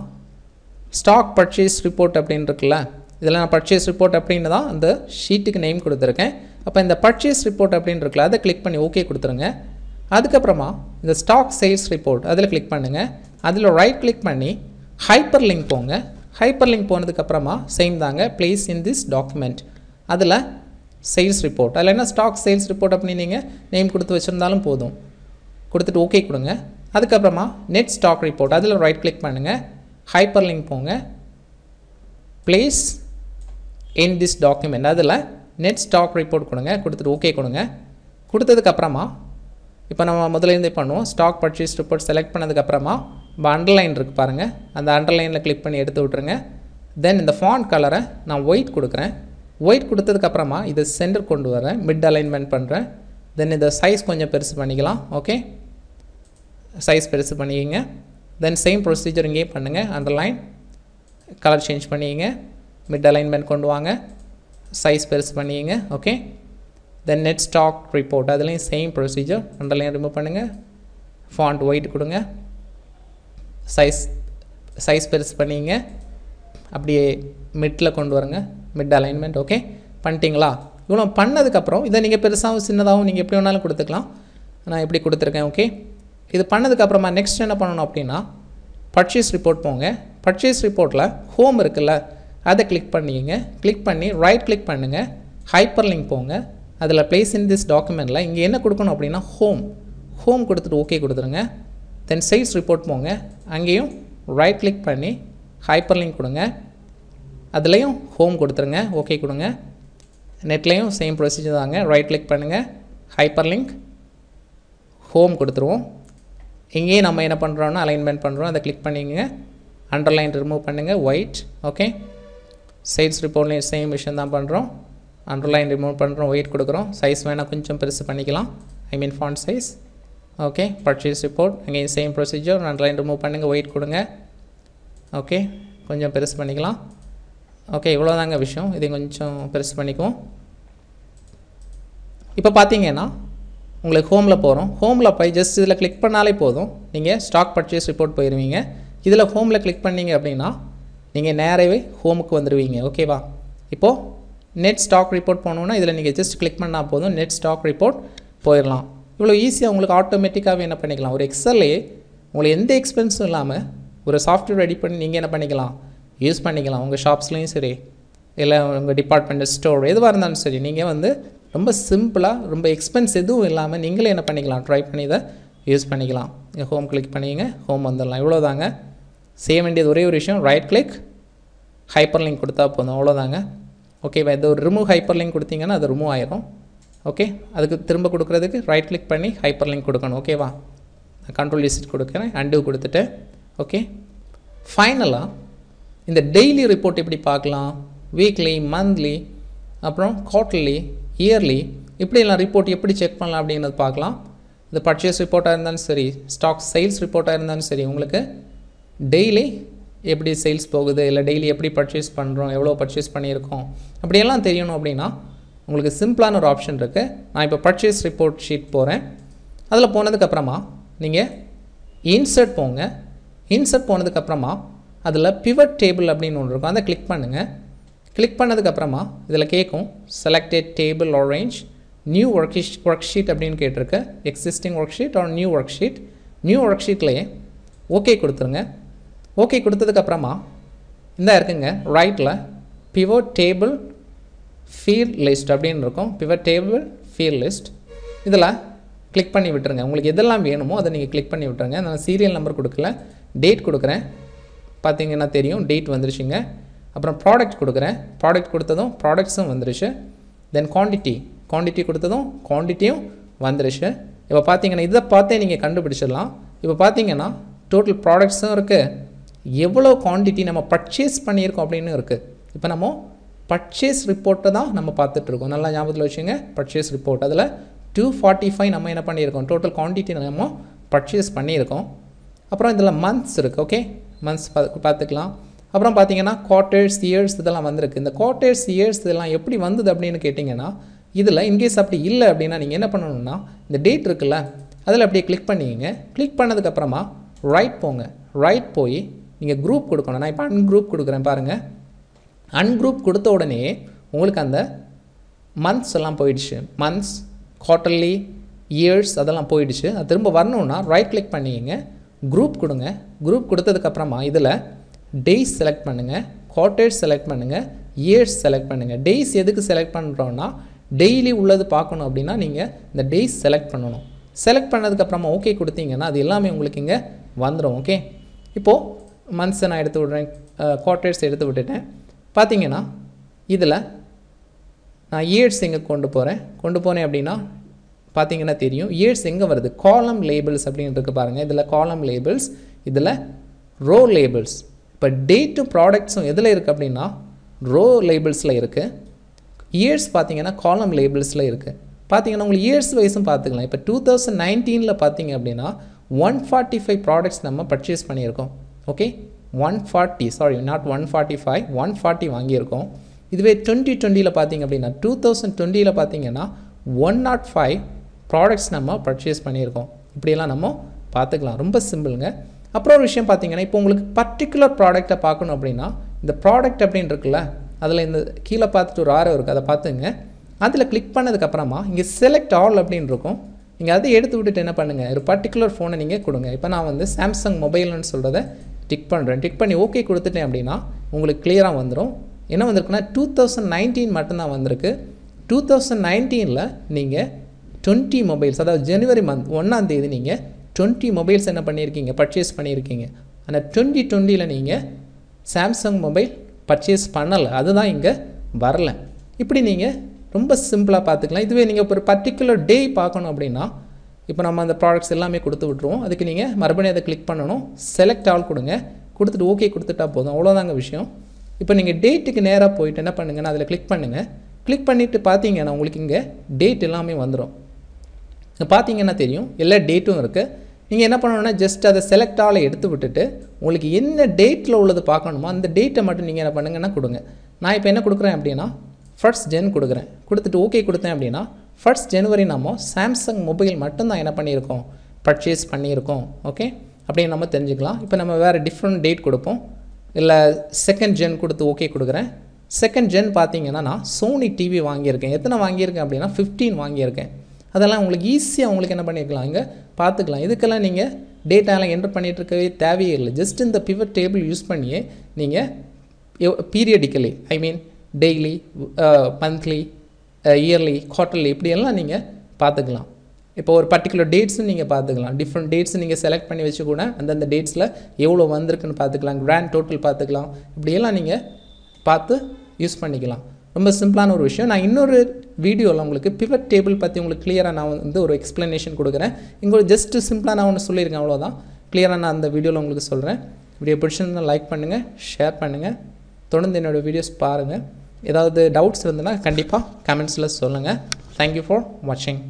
[SPEAKER 1] ஸ்டாக் பர்ச்சேஸ் ரிப்போர்ட் அப்படின்னு இருக்குல்ல இதெல்லாம் நான் பர்ச்சேஸ் ரிப்போர்ட் அப்படின்னு தான் அந்த ஷீட்டுக்கு நேம் கொடுத்துருக்கேன் அப்போ இந்த பர்ச்சேஸ் ரிப்போர்ட் அப்படின்னு இருக்குல்ல அதை கிளிக் பண்ணி ஓகே கொடுத்துருங்க அதுக்கப்புறமா இந்த ஸ்டாக் சேல்ஸ் ரிப்போர்ட் அதில் கிளிக் பண்ணுங்கள் அதில் ரைட் கிளிக் பண்ணி ஹைப்பர் லிங்க் போங்க ஹைப்பர் லிங்க் போனதுக்கப்புறமா சேம் தாங்க ப்ளேஸ் இன் திஸ் டாக்குமெண்ட் அதில் சேல்ஸ் ரிப்போர்ட் அதில் என்ன ஸ்டாக் சேல்ஸ் ரிப்போர்ட் அப்படின்னு நீங்கள் நேம் கொடுத்து வச்சுருந்தாலும் போதும் கொடுத்துட்டு ஓகே கொடுங்க அதுக்கப்புறமா நெட் ஸ்டாக் ரிப்போர்ட் அதில் ரைட் கிளிக் பண்ணுங்கள் ஹைப்பர் லிங்க் போங்க ப்ளேஸ் இன் திஸ் டாக்குமெண்ட் அதில் நெட் ஸ்டாக் ரிப்போர்ட் கொடுங்க கொடுத்துட்டு ஓகே கொடுங்க கொடுத்ததுக்கப்புறமா இப்போ நம்ம முதலேருந்தே பண்ணுவோம் ஸ்டாக் பர்ச்சேஸ் ரிப்போர்ட் செலக்ட் பண்ணதுக்கப்புறமா இப்போ அண்டர்லைன் இருக்குது பாருங்கள் அந்த அண்டர்லைனில் கிளிக் பண்ணி எடுத்து விட்ருங்க தென் இந்த ஃபாண்ட் கலரை நான் ஒயிட் கொடுக்குறேன் ஒயிட் கொடுத்ததுக்கப்புறமா இதை சென்டர் கொண்டு வரேன் மிட் அலைன்மெண்ட் பண்ணுறேன் தென் இதை சைஸ் கொஞ்சம் பெருசு பண்ணிக்கலாம் ஓகே சைஸ் பெருசு பண்ணிக்கிங்க தென் சேம் ப்ரொசீஜர் இங்கேயே பண்ணுங்கள் அண்டர்லைன் கலர் சேஞ்ச் பண்ணிக்கிங்க மிட் அலைன்மெண்ட் கொண்டு வாங்க சைஸ் பெருசு பண்ணிங்க okay then net stock report அதுலேயும் சேம் ப்ரொசீஜர் அண்டர்லைன் ரிமூவ் பண்ணுங்கள் ஃபாண்ட் ஒயிட் கொடுங்க சைஸ் சைஸ் பெருசு பண்ணிங்க அப்படியே மிட்டில் கொண்டு வருங்க மிட் அலைன்மெண்ட் ஓகே பண்ணிட்டீங்களா இவ்வளோ பண்ணதுக்கப்புறம் இதை நீங்கள் பெருசாகவும் சின்னதாகவும் நீங்கள் எப்படி வேணாலும் கொடுத்துக்கலாம் நான் எப்படி கொடுத்துருக்கேன் ஓகே இது பண்ணதுக்கப்புறமா நெக்ஸ்ட் என்ன பண்ணணும் அப்படின்னா பர்ச்சேஸ் ரிப்போர்ட் போங்க பர்ச்சேஸ் ரிப்போர்ட்டில் ஹோம் இருக்குல்ல அதை கிளிக் பண்ணிக்கங்க கிளிக் பண்ணி ரைட் கிளிக் பண்ணுங்கள் ஹைப்பர் லிங்க் போங்க அதில் ப்ளேஸ் இன் திஸ் டாக்குமெண்ட்டில் இங்கே என்ன கொடுக்கணும் அப்படின்னா ஹோம் ஹோம் கொடுத்துட்டு ஓகே கொடுத்துருங்க தென் சைஸ் ரிப்போர்ட் போங்க அங்கேயும் ரைட் கிளிக் பண்ணி ஹைப்பர் லிங்க் கொடுங்க அதுலேயும் ஹோம் கொடுத்துருங்க ஓகே கொடுங்க நெட்லேயும் சேம் ப்ரொசீஜர் தாங்க ரைட் கிளிக் பண்ணுங்கள் ஹைப்பர் லிங்க் ஹோம் கொடுத்துருவோம் இங்கேயே நம்ம என்ன பண்ணுறோன்னா அலைன்மெண்ட் பண்ணுறோம் அதை கிளிக் பண்ணிங்க அண்டர்லைன் ரிமூவ் பண்ணுங்கள் ஒயிட் ஓகே சைட்ஸ் ரிப்போர்ட்லேயும் சேம் விஷயம் தான் பண்ணுறோம் அண்டர்லைன் ரிமூவ் பண்ணுறோம் வெயிட் கொடுக்குறோம் சைஸ் வேணால் கொஞ்சம் பெருசு பண்ணிக்கலாம் I mean font size okay purchase report அங்கே சேம் ப்ரொசீஜர் அண்டர்லைன் ரிமூவ் பண்ணுங்கள் வெயிட் கொடுங்க ஓகே கொஞ்சம் பெருசு பண்ணிக்கலாம் ஓகே இவ்வளோதாங்க விஷயம் இதை கொஞ்சம் பெருசு பண்ணிக்குவோம் இப்போ பார்த்தீங்கன்னா உங்களுக்கு ஹோமில் போகிறோம் ஹோமில் போய் ஜஸ்ட் இதில் கிளிக் பண்ணாலே போதும் நீங்கள் ஸ்டாக் பர்ச்சேஸ் ரிப்போர்ட் போயிடுவீங்க இதில் ஹோமில் கிளிக் பண்ணிங்க அப்படின்னா நீங்கள் நேரவே ஹோமுக்கு வந்துடுவீங்க ஓகேவா இப்போது நெட் ஸ்டாக் ரிப்போர்ட் போகணுன்னா இதில் நீங்கள் ஜஸ்ட் கிளிக் பண்ணால் போதும் நெட் ஸ்டாக் ரிப்போர்ட் போயிடலாம் இவ்வளோ ஈஸியாக உங்களுக்கு ஆட்டோமேட்டிக்காகவே என்ன பண்ணிக்கலாம் ஒரு எக்ஸல்லே உங்களுக்கு எந்த எக்ஸ்பென்ஸும் இல்லாமல் ஒரு சாஃப்ட்வேர் ரெடி பண்ணி நீங்கள் என்ன பண்ணிக்கலாம் யூஸ் பண்ணிக்கலாம் உங்கள் ஷாப்ஸ்லேயும் சரி இல்லை உங்கள் டிபார்ட்மெண்ட் ஸ்டோர் எதுவாக இருந்தாலும் சரி நீங்கள் வந்து ரொம்ப சிம்பிளாக ரொம்ப எக்ஸ்பென்ஸ் எதுவும் இல்லாமல் நீங்களே என்ன பண்ணிக்கலாம் ட்ரை பண்ணி இதை யூஸ் பண்ணிக்கலாம் ஹோம் கிளிக் பண்ணிங்க ஹோம் வந்துடலாம் இவ்வளோதாங்க செய்ய வேண்டியது ஒரே ஒரு விஷயம் ரைட் கிளிக் ஹைப்பர் லிங்க் கொடுத்தா போதும் அவ்வளோதாங்க ஓகேவா இது ஒரு ரிமூவ் ஹைப்பர் லிங்க் கொடுத்தீங்கன்னா அது ரிமூவ் ஆயிரும் ஓகே அதுக்கு திரும்ப கொடுக்குறதுக்கு ரைட் கிளிக் பண்ணி ஹைப்பர் லிங்க் கொடுக்கணும் ஓகேவா நான் கண்ட்ரோல் லிஸ்ட் கொடுக்குறேன் அண்டு கொடுத்துட்டு ஓகே ஃபைனலாக இந்த டெய்லி ரிப்போர்ட் எப்படி பார்க்கலாம் வீக்லி மந்த்லி அப்புறம் குவார்டர்லி இயர்லி இப்படியெல்லாம் ரிப்போர்ட் எப்படி செக் பண்ணலாம் அப்படிங்கிறது பார்க்கலாம் இந்த பர்ச்சேஸ் ரிப்போர்ட்டாக இருந்தாலும் சரி ஸ்டாக் சேல்ஸ் ரிப்போர்ட்டாக இருந்தாலும் சரி உங்களுக்கு டெய்லி எப்படி சேல்ஸ் போகுது இல்லை டெய்லி எப்படி பர்ச்சேஸ் பண்ணுறோம் எவ்வளோ பர்ச்சேஸ் பண்ணியிருக்கோம் அப்படியெல்லாம் தெரியணும் அப்படின்னா உங்களுக்கு சிம்பிளான ஒரு ஆப்ஷன் இருக்குது நான் இப்போ பர்ச்சேஸ் ரிப்போர்ட் ஷீட் போகிறேன் அதில் போனதுக்கப்புறமா நீங்கள் இன்சர்ட் போங்க இன்சர்ட் போனதுக்கப்புறமா அதில் பிவட் டேபிள் அப்படின்னு ஒன்று இருக்கும் அதை கிளிக் பண்ணுங்கள் கிளிக் பண்ணதுக்கப்புறமா இதில் கேட்கும் selected table or range new work sheet work sheet அப்படின்னு கேட்டிருக்கு existing work sheet or new work sheet new work ஷீட்லேயே ஓகே கொடுத்துருங்க ஓகே கொடுத்ததுக்கப்புறமா இந்த இருக்குங்க ரைட்டில் பிவோ டேபிள் ஃபீல் லிஸ்ட் அப்படின்னு இருக்கும் பிவோ டேபிள் ஃபீல் லிஸ்ட் இதில் கிளிக் பண்ணி விட்டுருங்க உங்களுக்கு எதெல்லாம் வேணுமோ அதை நீங்கள் கிளிக் பண்ணி விட்டுருங்க நான் சீரியல் நம்பர் கொடுக்கல டேட் கொடுக்குறேன் பார்த்தீங்கன்னா தெரியும் டேட் வந்துருச்சுங்க அப்புறம் ப்ராடக்ட் கொடுக்குறேன் ப்ராடக்ட் கொடுத்ததும் ப்ராடக்ட்ஸும் வந்துருச்சு தென் குவான்டிட்டி குவான்டிட்டி கொடுத்ததும் குவான்டிட்டியும் வந்துருச்சு இப்போ பார்த்தீங்கன்னா இதை பார்த்தே நீங்கள் கண்டுபிடிச்சிடலாம் இப்போ பார்த்தீங்கன்னா டோட்டல் ப்ராடக்ட்ஸும் இருக்குது எவ்வளோ குவான்டிட்டி நம்ம பர்ச்சேஸ் பண்ணியிருக்கோம் அப்படின்னு இருக்குது இப்போ நம்ம பர்ச்சேஸ் ரிப்போர்ட்டை தான் நம்ம பார்த்துட்ருக்கோம் நல்லா ஞாபகத்தில் வச்சுங்க பர்ச்சேஸ் ரிப்போர்ட் அதில் டூ ஃபார்ட்டி ஃபைவ் நம்ம என்ன பண்ணியிருக்கோம் டோட்டல் குவான்டிட்டி நம்ம பர்ச்சேஸ் பண்ணியிருக்கோம் அப்புறம் இதில் மந்த்ஸ் இருக்குது ஓகே மந்த்ஸ் பார்த்துக்கலாம் அப்புறம் பார்த்தீங்கன்னா குவார்ட்டர்ஸ் இயர்ஸ் இதெல்லாம் வந்திருக்கு இந்த குவார்டர்ஸ் இயர்ஸ் இதெல்லாம் எப்படி வந்தது அப்படின்னு கேட்டிங்கன்னா இதில் இன்கேஸ் அப்படி இல்லை அப்படின்னா நீங்கள் என்ன பண்ணணும்னா இந்த டேட் இருக்குல்ல அதில் அப்படியே கிளிக் பண்ணிக்கங்க கிளிக் பண்ணதுக்கப்புறமா ரைட் போங்க ரைட் போய் நீங்கள் குரூப் கொடுக்கணும் நான் இப்போ அன்குரூப் கொடுக்குறேன் பாருங்கள் அன்குரூப் கொடுத்த உடனே உங்களுக்கு அந்த மந்த்ஸ் எல்லாம் போயிடுச்சு மந்த்ஸ் குவார்டர்லி இயர்ஸ் அதெல்லாம் போயிடுச்சு அது திரும்ப வரணுன்னா ரைட் கிளிக் பண்ணிக்கங்க குரூப் கொடுங்க குரூப் கொடுத்ததுக்கப்புறமா இதில் டேஸ் செலக்ட் பண்ணுங்கள் குவார்டர்ஸ் செலக்ட் பண்ணுங்கள் இயர்ஸ் செலக்ட் பண்ணுங்கள் டேஸ் எதுக்கு செலக்ட் பண்ணுறோன்னா டெய்லி உள்ளது பார்க்கணும் அப்படின்னா நீங்கள் இந்த டேஸ் செலக்ட் பண்ணணும் செலக்ட் பண்ணதுக்கப்புறமா ஓகே கொடுத்தீங்கன்னா அது எல்லாமே உங்களுக்கு இங்கே வந்துடும் ஓகே இப்போது மந்த்ஸை நான் எடுத்து விடுறேன் குவார்டர்ஸ் எடுத்து விட்டுட்டேன் பார்த்தீங்கன்னா இதில் நான் இயர்ஸ் எங்கே கொண்டு போகிறேன் கொண்டு போனேன் அப்படின்னா பார்த்தீங்கன்னா தெரியும் இயர்ஸ் எங்கே வருது காலம் லேபிள்ஸ் இருக்குது பாருங்கள் இதில் காலம் லேபிள்ஸ் இதில் ரோ லேபிள்ஸ் இப்போ டேட் டு ப்ராடக்ட்ஸும் எதில் இருக்குது அப்படின்னா ரோ லேபிள்ஸில் இருக்குது இயர்ஸ் பார்த்தீங்கன்னா காலம் லேபிள்ஸில் இருக்குது பார்த்தீங்கன்னா உங்களுக்கு இயர்ஸ் வைஸும் பார்த்துக்கலாம் இப்போ டூ தௌசண்ட் நைன்டீனில் பார்த்தீங்க அப்படின்னா ஒன் ஃபார்ட்டி ஃபைவ் ப்ராடக்ட்ஸ் நம்ம பர்ச்சேஸ் பண்ணியிருக்கோம் okay one forty sorry not one forty five one forty வாங்கியிருக்கோம் இதுவே டுவெண்ட்டி டுவெண்ட்டியில் பார்த்தீங்க அப்படின்னா டூ தௌசண்ட் டுவெண்ட்டியில் பார்த்தீங்கன்னா ஒன் நாட் ஃபைவ் ப்ராடக்ட்ஸ் நம்ம பர்ச்சேஸ் பண்ணியிருக்கோம் இப்படியெல்லாம் நம்ம பார்த்துக்கலாம் ரொம்ப சிம்பிளுங்க அப்புறம் ஒரு விஷயம் பார்த்தீங்கன்னா இப்போ உங்களுக்கு பர்டிகுலர் ப்ராடக்ட்டை பார்க்கணும் அப்படின்னா இந்த ப்ராடக்ட் அப்படின்னு இருக்குல்ல அதில் இந்த கீழே பார்த்துட்டு ஒரு ஆரோ இருக்குது அதை பார்த்துங்க அதில் கிளிக் பண்ணதுக்கப்புறமா இங்கே செலக்ட் ஆல் அப்படின்னு இருக்கும் நீங்கள் அதை எடுத்து விட்டுட்டு என்ன பண்ணுங்கள் ஒரு பர்டிகுலர் ஃபோனை நீங்கள் கொடுங்க இப்போ நான் வந்து சாம்சங் மொபைல்னு சொல்கிறத டிக் பண்ணுறேன் டிக் பண்ணி ஓகே கொடுத்துட்டேன் அப்படின்னா உங்களுக்கு கிளியராக வந்துடும் என்ன வந்திருக்குன்னா டூ தௌசண்ட் நைன்டீன் மட்டும்தான் வந்திருக்கு டூ தௌசண்ட் நைன்டீனில் நீங்கள் டுவெண்ட்டி மொபைல்ஸ் அதாவது ஜனவரி மந்த் தேதி நீங்கள் டுவெண்ட்டி மொபைல்ஸ் என்ன பண்ணியிருக்கீங்க பர்ச்சேஸ் பண்ணியிருக்கீங்க ஆனால் டுவெண்ட்டி டுவெண்ட்டியில் நீங்கள் சாம்சங் மொபைல் பர்ச்சேஸ் பண்ணலை அதுதான் இங்கே வரலை இப்படி நீங்கள் ரொம்ப சிம்பிளாக பார்த்துக்கலாம் இதுவே நீங்கள் ஒரு பர்டிகுலர் டே பார்க்கணும் அப்படின்னா இப்போ நம்ம அந்த ப்ராடக்ட்ஸ் எல்லாமே கொடுத்து விட்ருவோம் அதுக்கு நீங்கள் மறுபடியும் அதை கிளிக் பண்ணணும் செலக்ட் ஆல் கொடுங்க கொடுத்துட்டு ஓகே கொடுத்துட்டா போதும் அவ்வளோதாங்க விஷயம் இப்போ நீங்கள் டேட்டுக்கு நேராக போயிட்டு என்ன பண்ணுங்கன்னா அதில் கிளிக் பண்ணுங்கள் கிளிக் பண்ணிவிட்டு பார்த்தீங்கன்னா உங்களுக்கு இங்கே டேட் எல்லாமே வந்துடும் பார்த்தீங்கன்னா தெரியும் எல்லா டேட்டும் இருக்குது நீங்கள் என்ன பண்ணணும்னா ஜஸ்ட் அதை செலக்ட் ஆளை எடுத்து விட்டுட்டு உங்களுக்கு என்ன டேட்டில் உள்ளது பார்க்கணுமோ அந்த டேட்டை மட்டும் நீங்கள் என்ன பண்ணுங்கன்னா கொடுங்க நான் இப்போ என்ன கொடுக்குறேன் அப்படின்னா ஃபர்ஸ்ட் ஜென் கொடுக்குறேன் கொடுத்துட்டு ஓகே கொடுத்தேன் அப்படின்னா ஃபர்ஸ்ட் ஜனவரி நம்ம சாம்சங் மொபைல் மட்டும்தான் என்ன பண்ணியிருக்கோம் பர்ச்சேஸ் பண்ணியிருக்கோம் ஓகே அப்படின்னு நம்ம தெரிஞ்சுக்கலாம் இப்போ நம்ம வேறு டிஃப்ரெண்ட் டேட் கொடுப்போம் இல்லை செகண்ட் ஜென் கொடுத்து ஓகே கொடுக்குறேன் செகண்ட் ஜென் பார்த்தீங்கன்னா நான் சோனி டிவி வாங்கியிருக்கேன் எத்தனை வாங்கியிருக்கேன் அப்படின்னா ஃபிஃப்டீன் வாங்கியிருக்கேன் அதெல்லாம் உங்களுக்கு ஈஸியாக உங்களுக்கு என்ன பண்ணியிருக்கலாம் இங்கே பார்த்துக்கலாம் இதுக்கெல்லாம் நீங்கள் டேட்டாலாம் என்டர் பண்ணிகிட்டு இருக்கவே தேவையே இல்லை ஜஸ்ட் இந்த பிவர் டேபிள் யூஸ் பண்ணியே நீங்கள் periodically I mean daily monthly yearly quarterly இப்படியெல்லாம் நீங்கள் பார்த்துக்கலாம் இப்போ ஒரு பர்டிகுலர் டேட்ஸும் நீங்கள் பார்த்துக்கலாம் டிஃப்ரெண்ட் டேட்ஸ் நீங்கள் செலக்ட் பண்ணி வச்சு கூட அந்தந்த டேட்ஸில் எவ்வளோ வந்திருக்குன்னு பார்த்துக்கலாம் கிராண்ட் டோட்டல் பார்த்துக்கலாம் இப்படியெல்லாம் நீங்கள் பார்த்து யூஸ் பண்ணிக்கலாம் ரொம்ப சிம்பிளான ஒரு விஷயம் நான் இன்னொரு வீடியோவில் உங்களுக்கு பிவட் டேபிள் பற்றி உங்களுக்கு கிளியராக நான் வந்து ஒரு எக்ஸ்ப்ளனேஷன் கொடுக்குறேன் இங்கே ஜஸ்ட்டு சிம்பிளாக நான் ஒன்று சொல்லியிருக்கேன் அவ்வளோதான் கிளியராக நான் அந்த வீடியோவில் உங்களுக்கு சொல்கிறேன் வீடியோ பிடிச்சிருந்தால் லைக் பண்ணுங்கள் ஷேர் பண்ணுங்கள் தொடர்ந்து என்னோடய வீடியோஸ் பாருங்கள் ஏதாவது டவுட்ஸ் இருந்ததுன்னா கண்டிப்பாக கமெண்ட்ஸில் சொல்லுங்கள் தேங்க்யூ ஃபார் வாட்சிங்